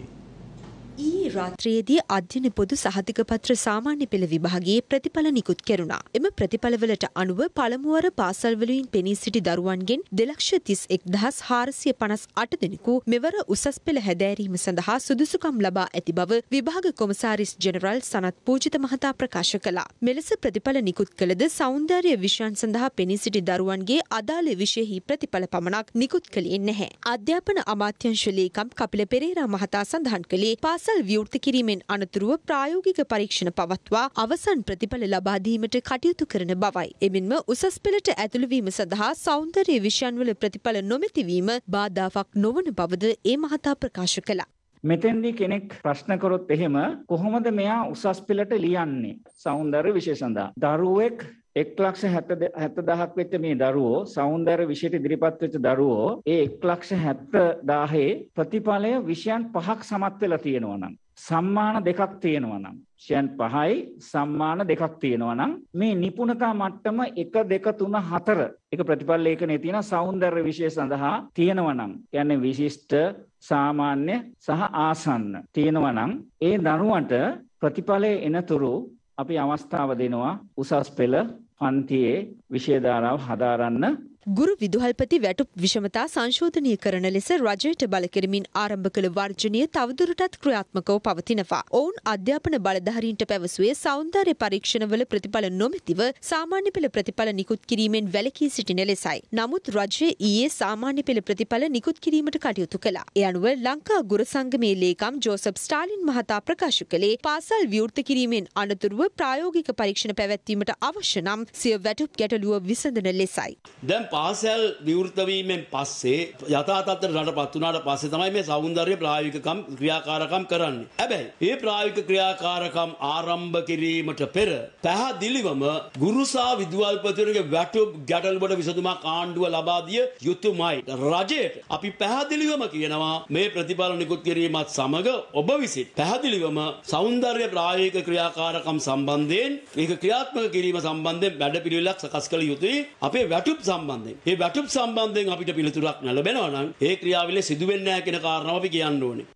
ඊ රාත්‍රියේදී අධ්‍යන පොදු සහතික පත්‍ර සාමාන්‍ය පෙළ විභාගයේ ප්‍රතිඵල නිකුත් කෙරුණා. එම ප්‍රතිඵලවලට අනුව පළමුවර පාසල්වලින් පෙනී සිටි දරුවන්ගෙන් දෙලක්ෂ තිස් එක්දහස් හාරසිය පනස් අට දෙනෙකු මෙවර උසස් පෙළ හැදෑරීම සඳහා සුදුසුකම් ලබා ඇති බව විභාග කොමසාරිස් ජෙනරල් සනත් පූජිත මහතා ප්‍රකාශ කළා. මෙලෙස ප්‍රතිඵල නිකුත් කළද සෞන්දර්ය විෂයන් සඳහා පෙනී සිටි දරුවන්ගේ අදාළ විෂයෙහි ප්‍රතිඵල පමණක් නිකුත් කළේ නැහැ. අධ්‍යාපන අමාත්‍යංශ ලේකම් කපිල පෙරේරා මහතා සඳහන් කළේ පාසල් වියු විවෘත කිරීමෙන් අනතුරුව ප්‍රායෝගික පරීක්ෂණ පවත්වා අවසන් ප්‍රතිඵල ලබා දීමට කටයුතු කරන බවයි. එමෙන්ම උසස් පෙළට ඇතුළු වීම සඳහා සෞන්දර්ය විෂයන්වල ප්‍රතිඵල නොමැති වීම බාධාවක් නොවන බවද ඒ මහතා ප්‍රකාශ කළා. මෙතෙන්දී කෙනෙක් ප්‍රශ්න කරොත් එහෙම කොහොමද මෙයා උසස් පෙළට ලියන්නේ සෞන්දර්ය විෂය සඳහා දරුවෙක් එක් ලක්ෂ හැත දහක් වෙච්ච මේ දරුවෝ සෞන්දර්ය විෂයට ඉදිරිපත් වෙච්ච දරුවෝ ඒ එක් ලක්ෂ හැත්ත දාහේ ප්‍රතිඵලය විෂයන් පහක් සමත් වෙලා තියෙනවා නම් සම්මාන දෙකක් තියෙනවා නම් ෂයන් 5යි සම්මාන දෙකක් තියෙනවා නම් මේ නිපුණතා මට්ටම 1 2 3 4 එක ප්‍රතිපල ලේඛනයේ තියෙන సౌందර්ය විෂය සඳහා තියෙනවා නම් කියන්නේ විශිෂ්ට සාමාන්‍ය සහ ආසන්න තියෙනවා නම් ඒ දරුවන්ට ප්‍රතිඵලයේ එනතුරු අපි අවස්ථාව දෙනවා උසස් පෙළ පන්තියේ විෂය ධාරාව හදාරන්න ගුරු විදුහල්පති වැටුප් විෂමතා සංශෝධනය කරන ලෙස රජයට බලකිරමින් ආරම්භ කළ වර්ජනය තවදුරටත් ක්‍රියාත්මකව පවතිනවා. ඔවුන් අධ්‍යාපන බලධාරීන්ට පැවසුවේ සෞන්දර්ය පරීක්ෂණවල ප්‍රතිඵල නොමැතිව සාමාන්‍ය පෙළ ප්‍රතිඵල නිකුත් කිරීමෙන් වැළකී සිටින ලෙසයි. නමුත් රජය ඊයේ සාමාන්‍ය පෙළ ප්‍රතිඵල නිකුත් කිරීමට කටයුතු කළා. ඒ අනුව ලංකා ගුරු සංගමේ ලේකම් ජෝසප් ස්ටාලින් මහතා ප්‍රකාශ කළේ පාසල් විවෘත කිරීමෙන් අනතුරුව ප්‍රායෝගික පරීක්ෂණ පැවැත්වීමට අවශ්‍ය නම් සිය වැටුප් ගැටලුව විසඳන ලෙසයි. දැන් පාසැල් විවෘතවීමෙන් පස්සේ යථාතත්ත රටපත් වුණාට පස්සේ තමයි මේ సౌందර්ය ප්‍රායෝගිකම් ක්‍රියාකාරකම් කරන්නේ. හැබැයි මේ ප්‍රායෝගික ක්‍රියාකාරකම් ආරම්භ කිරීමට පෙර පැහැදිලිවම ගුරුසා විදුහල්පතිවරයාගේ වැටුප් ගැටලුවට විසඳුමක් ආණ්ඩුව ලබා දිය යුතුමයි. රජයට අපි පැහැදිලිවම කියනවා මේ ප්‍රතිඵල නිකුත් කිරීමත් සමග ඔබ විසින් පැහැදිලිවම సౌందර්ය ප්‍රායෝගික ක්‍රියාකාරකම් සම්බන්ධයෙන් ඒක ක්‍රියාත්මක කිරීම සම්බන්ධයෙන් වැඩපිළිවෙලක් සකස් කළ යුතුයි. අපේ වැටුප් සම්බන්ධ සම්බන්ධයෙන්. මේ වැටුප් සම්බන්ධයෙන් අපිට පිළිතුරක් ලැබෙනවා නම් ඒ ක්‍රියාවලිය සිදු වෙන්නේ නැහැ කියන කාරණාව අපි කියන්න ඕනේ.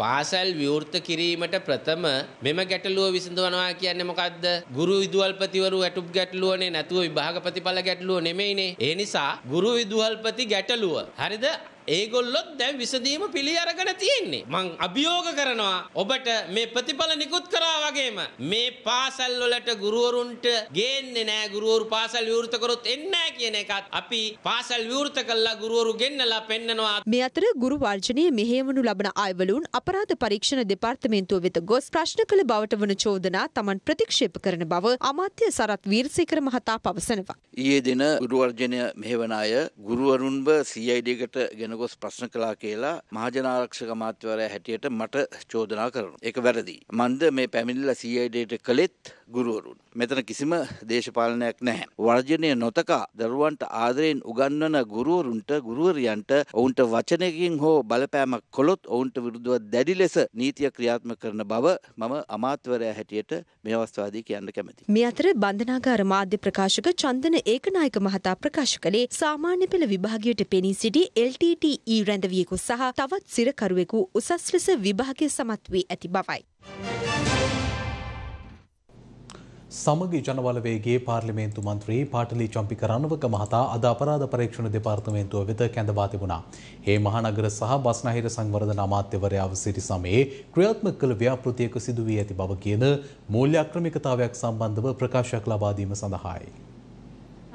පාසල් විවෘත කිරීමට ප්‍රථම මෙම ගැටලුව විසඳවනවා කියන්නේ මොකද්ද? ගුරු විදුහල්පතිවරු ඇටුප් ගැටලුවනේ නැතුව විභාග ප්‍රතිඵල ගැටලුව නෙමෙයිනේ. ඒ නිසා ගුරු විදුහල්පති ගැටලුව. හරිද? ඒගොල්ලොත් දැන් විසඳීම පිළි අරගෙන තියෙන්නේ. මං අභියෝග කරනවා ඔබට මේ ප්‍රතිඵල නිකුත් කරා වගේම මේ පාසල් වලට ගුරුවරුන්ට ගේන්නේ නෑ ගුරුවරු පාසල් විවෘත කරොත් එන්නේ කියන එකත් අපි පාසල් විවෘත කළා ගුරුවරු ගෙන්නලා පෙන්නනවා. මේ අතර ගුරු වර්ජනය මෙහෙයවනු ලබන අයවලුන් අපරාධ පරීක්ෂණ දෙපාර්තමේන්තුව වෙත ගොස් ප්‍රශ්න කළ බවට වන චෝදනා Taman ප්‍රතික්ෂේප කරන බව අමාත්‍ය සරත් වීරසේකර මහතා පවසනවා. ඊයේ දින ගුරු වර්ජනය මෙහෙවන අය ගුරුවරුන්ව CID එකට ගෙන ගෙන ගොස් ප්‍රශ්න කළා කියලා මහජනාරක්ෂක මාත්‍යවරයා හැටියට මට චෝදනා කරනවා. ඒක වැරදි. මන්ද මේ පැමිණිලා CIDට කළෙත් ගුරුවරුන්. මෙතන කිසිම දේශපාලනයක් නැහැ. වර්ජනය නොතකා දරුවන්ට ආදරයෙන් උගන්වන ගුරුවරුන්ට ගුරුවරියන්ට ඔවුන්ට වචනයකින් හෝ බලපෑමක් කොළොත් ඔවුන්ට විරුද්ධව දැඩි ලෙස නීතිය ක්‍රියාත්මක කරන බව මම අමාත්‍යවරයා හැටියට මේ අවස්ථාවේදී කියන්න කැමතියි. මේ අතර බන්ධනාගාර මාධ්‍ය ප්‍රකාශක චන්දන ඒකනායක මහතා ප්‍රකාශ කළේ සාමාන්‍ය පෙළ විභාගයට පෙනී සිටි LTTE රැඳවියෙකු සහ තවත් සිරකරුවෙකු උසස් ලෙස විභාගය සමත් වී ඇති බවයි. සමග ජනවලවේගේ පාර්ලිමේන්තු මන්ත්‍රී පාටලි චම්පික රණවක මහතා අද අපරාධ පරීක්ෂණ දෙපාර්තමේන්තුව වෙත කැඳවා තිබුණා. ඒ මහනගර සහ බස්නහිර සංවර්ධන අමාත්‍යවරයාව සිටි සමයේ ක්‍රියාත්මක කළ ව්‍යාපෘතියක සිදු වී ඇති බව කියන මූල්‍ය අක්‍රමිකතාවයක් සම්බන්ධව ප්‍රකාශයක් ලබා දීම සඳහායි.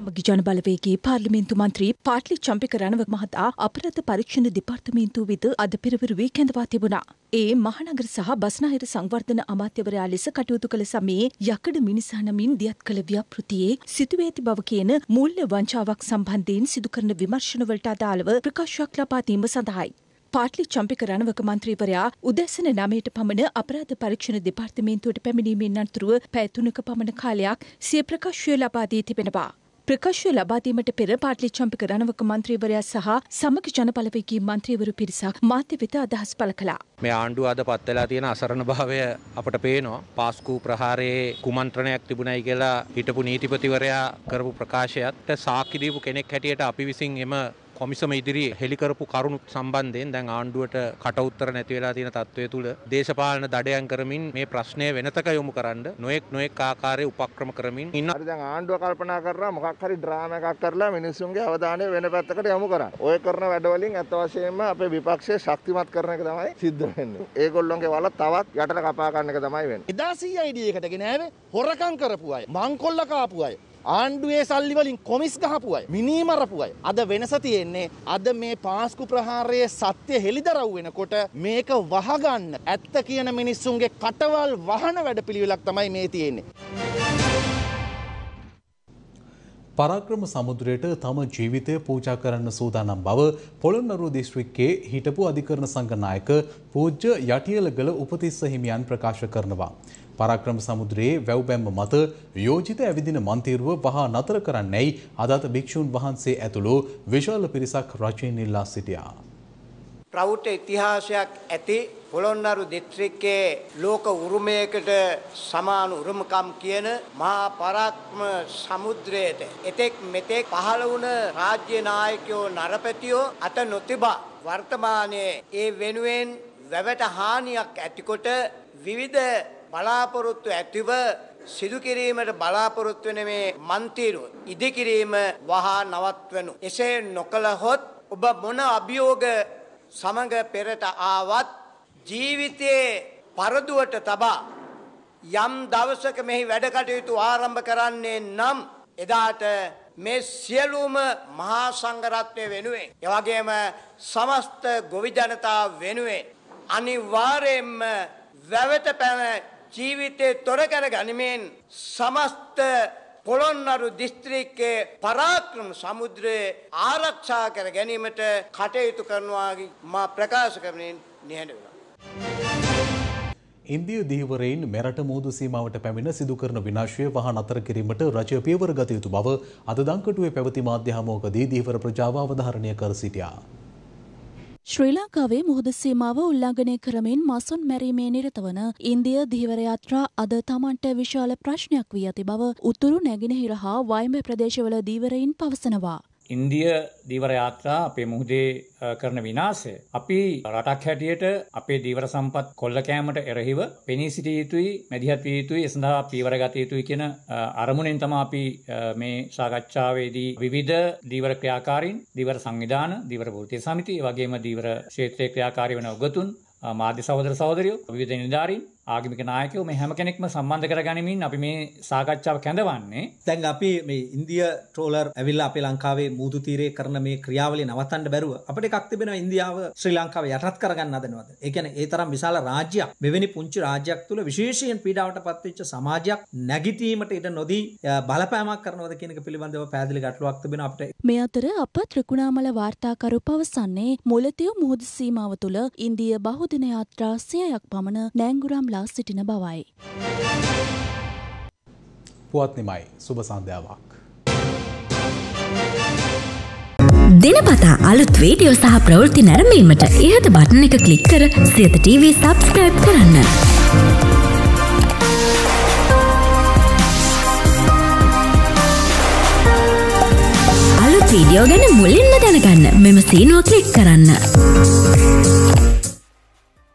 මග ජන බලවේගේ පාර්ලිමේන්තු මන්ත්‍රී පාට්ලි චම්පික රණව මහතා අපරාධ පරීක්ෂණ දෙපාර්තමේන්තුව වෙත අද පෙරවරුවේ කැඳවා තිබුණා. ඒ මහනගර සහ බස්නාහිර සංවර්ධන අමාත්‍යවරයා ලෙස කටයුතු කළ සමයේ යකඩ මිනිසා නමින් දියත් කළ ව්‍යාපෘතියේ සිදුවේ ඇති බව කියන මූල්‍ය වංචාවක් සම්බන්ධයෙන් සිදු කරන විමර්ශනවලට අදාළව ප්‍රකාශයක් ලබා දීම සඳහායි. පාට්ලි චම්පික රණවක මන්ත්‍රීවරයා උදැසන නමයට පමණ අපරාධ පරීක්ෂණ දෙපාර්තමේන්තුවට පැමිණීමෙන් අනතුරුව පැය තුනක පමණ කාලයක් සිය ප්‍රකාශය ලබා දී තිබෙනවා. ප්‍රකාශය ලබාදීමට පෙර පාටලිච්චම්පික රණවක මන්ත්‍රීවරයා සහ සමග ජනපලවේගී මන්ත්‍රීවරු පිරිසක් මාධ්‍ය වෙත අදහස් පළ කළා. මේ ආණ්ඩුව අද පත්වෙලා තියෙන අසරණ භාවය අපට පේනවා. පාස්කු ප්‍රහාරයේ කුමන්ත්‍රණයක් තිබුණයි කියලා හිටපු නීතිපතිවරයා කරපු ප්‍රකාශයත් සාක්කි දීපු කෙනෙක් හැටියට අපි විසින් එම කොමිසම ඉදිරි හෙළිකරපු කරුණු සම්බන්ධයෙන් දැන් ආණ්ඩුවට කටඋත්තර නැති වෙලා තියෙන තත්ත්වය තුළ දේශපාලන දඩයම් කරමින් මේ ප්‍රශ්නය වෙනතක යොමු කරන්න නොයෙක් නොයෙක් ආකාරයේ උපක්‍රම කරමින් ඉන්න. හරි දැන් ආණ්ඩුව කල්පනා කරලා මොකක් හරි ඩ්‍රාමා එකක් කරලා මිනිස්සුන්ගේ අවධානය වෙන පැත්තකට යොමු කරන්න. ඔය කරන වැඩවලින් අත වශයෙන්ම අපේ විපක්ෂය ශක්තිමත් කරන එක තමයි සිද්ධ වෙන්නේ. ඒගොල්ලොන්ගේ වල තවත් යටට කපා ගන්න එක තමයි වෙන්නේ. 1000 ID එකට ගෙනාවේ හොරකම් කරපු අය, මංකොල්ල කාපු අය, ආණ්ඩුවේ සල්ලි වලින් කොමිස් ගහපු අය මිනීමරපු අය අද වෙනස තියෙන්නේ අද මේ පාස්කු ප්‍රහාරයේ සත්‍ය හෙලිදරව් වෙනකොට මේක වහගන්න ඇත්ත කියන මිනිස්සුන්ගේ කටවල් වහන වැඩපිළිවෙලක් තමයි මේ තියෙන්නේ පරාක්‍රම සමුද්‍රයට තම ජීවිතය පූජා කරන්න සූදානම් බව පොළොන්නරුව දිස්ත්‍රික්කයේ හිටපු අධිකරණ සංඝ නායක පූජ්‍ය යටියලගල උපතිස්ස හිමියන් ප්‍රකාශ කරනවා. පරාක්‍රම සමුද්‍රයේ වැව්බැම්ම මත යෝජිත ඇවිදින මන්තීරුව වහා නතර කරන්නැයි අදත් භික්‍ෂූන් වහන්සේ ඇතුළු විශාල පිරිසක් රචයෙන් ඉල්ලා සිටියා. ප්‍රෞට්ට ඉතිහාසයක් ඇති පොළොන්නරු දිස්ත්‍රික්කයේ ලෝක උරුමයකට සමාන උරුමකම් කියන මහා පරාක්‍රම සමුද්‍රයට එතෙක් මෙතෙක් පහළ වුණ රාජ්‍ය නායකයෝ නරපතියෝ අත නොතිබා වර්තමානයේ ඒ වෙනුවෙන් වැවට හානියක් ඇතිකොට විවිධ බලාපොරොත්තු ඇතිව සිදු කිරීමට බලාපොරොත්තු වෙන මේ මන්තිරුව ඉදිකිරීම වහා නවත්වනු. එසේ නොකළහොත් ඔබ මොන අභියෝග සමග පෙරට ආවත් ජීවිතයේ පරදුවට තබා යම් දවසක මෙහි වැඩ කටයුතු ආරම්භ කරන්නේ නම් එදාට මේ සියලුම මහා සංඝරත්නය වෙනුවෙන් එවැගේම සමස්ත ගොවි ජනතාව වෙනුවෙන් අනිවාර්යයෙන්ම වැවත පැන ජීවිතේ තොර කර ගනිමින් සමස්ත පොළොන්නරු දිස්ත්‍රික්කයේ පරාක්‍රම සමුද්‍රයේ ආරක්ෂා කර ගැනීමට කටයුතු කරනවා මා ප්‍රකාශ කරමින් නිහඬ වෙනවා. ඉන්දිය දීවරයින් මෙරට මුහුදු සීමාවට පැමිණ සිදු කරන විනාශය වහ නතර කිරීමට රජය පියවර ගත යුතු බව අද දංකටුවේ පැවති මාධ්‍ය හමුවකදී දීවර ප්‍රජාව අවධාරණය කර සිටියා. ශ්‍රී ලංකාවේ මුහුද සීමාව උල්ලංඝනය කරමින් මසුන් මැරීමේ නිරත වන ඉන්දිය දිවිවර යාත්‍රා අද තමන්ට විශාල ප්‍රශ්නයක් වී ඇති බව උතුරු නැගෙනහිර හා වයඹ ප්‍රදේශවල දීවරයින් පවසනවා. ඉන්දිය දීවර යාත්‍රා අපේ මුහුදේ කරන විනාශය අපි රටක් හැටියට අපේ දීවර සම්පත් කොල්ල කෑමට එරෙහිව පෙනී සිටිය යුතුයි මැදිහත් විය යුතුයි ඒ සඳහා පීවර ගත යුතුයි කියන අරමුණෙන් තමයි අපි මේ සාකච්ඡාවේදී විවිධ දීවර ක්‍රියාකාරීන් දීවර සංවිධාන දීවර වෘත්තීය සමිති වගේම දීවර ක්ෂේත්‍රයේ ක්‍රියාකාරී වන උගතුන් මාධ්‍ය සහෝදර සහෝදරියෝ විවිධ නිලධාරීන් ආගමික නායකයෝ මේ හැම කෙනෙක්ම සම්බන්ධ කරගනිමින් අපි මේ සාකච්ඡාව කැඳවන්නේ. දැන් අපි මේ ඉන්දිය ට්‍රෝලර් ඇවිල්ලා අපේ ලංකාවේ මුහුදු තීරයේ කරන මේ ක්‍රියාවලිය නවත්තන්න බැරුව අපිට එකක් තිබෙනවා ඉන්දියාව ශ්‍රී ලංකාව යටත් කරගන්න හදනවද? ඒ කියන්නේ ඒ තරම් විශාල රාජ්‍යයක් මෙවැනි පුංචි රාජ්‍යයක් තුළ විශේෂයෙන් පීඩාවට පත්වෙච්ච සමාජයක් නැගිටීමට ඉඩ නොදී බලපෑමක් කරනවද කියන එක පිළිබඳව පැහැදිලි ගැටලුවක් තිබෙනවා අපිට. මේ අතර අප ත්‍රිකුණාමල වාර්තාකරු පවසන්නේ මුලතිව් මුහුදු සීමාව තුළ ඉන්දිය බහුදින යාත්‍රා 100ක් පමණ නැංගුරම් ඉල්ලා සිටින බවයි. පුවත්නිමයි සුබ සන්ධ්‍යාවක්. දෙනපතා අලුත් වීඩියෝ සහ ප්‍රවෘති නැරඹීමට ඉහත බටන එක ක්ලික් කර සියත TV සබස්ක්‍රයිබ් කරන්න. අලුත් වීඩියෝ ගැන මුලින්ම දැනගන්න මෙම සීනුව ක්ලික් කරන්න.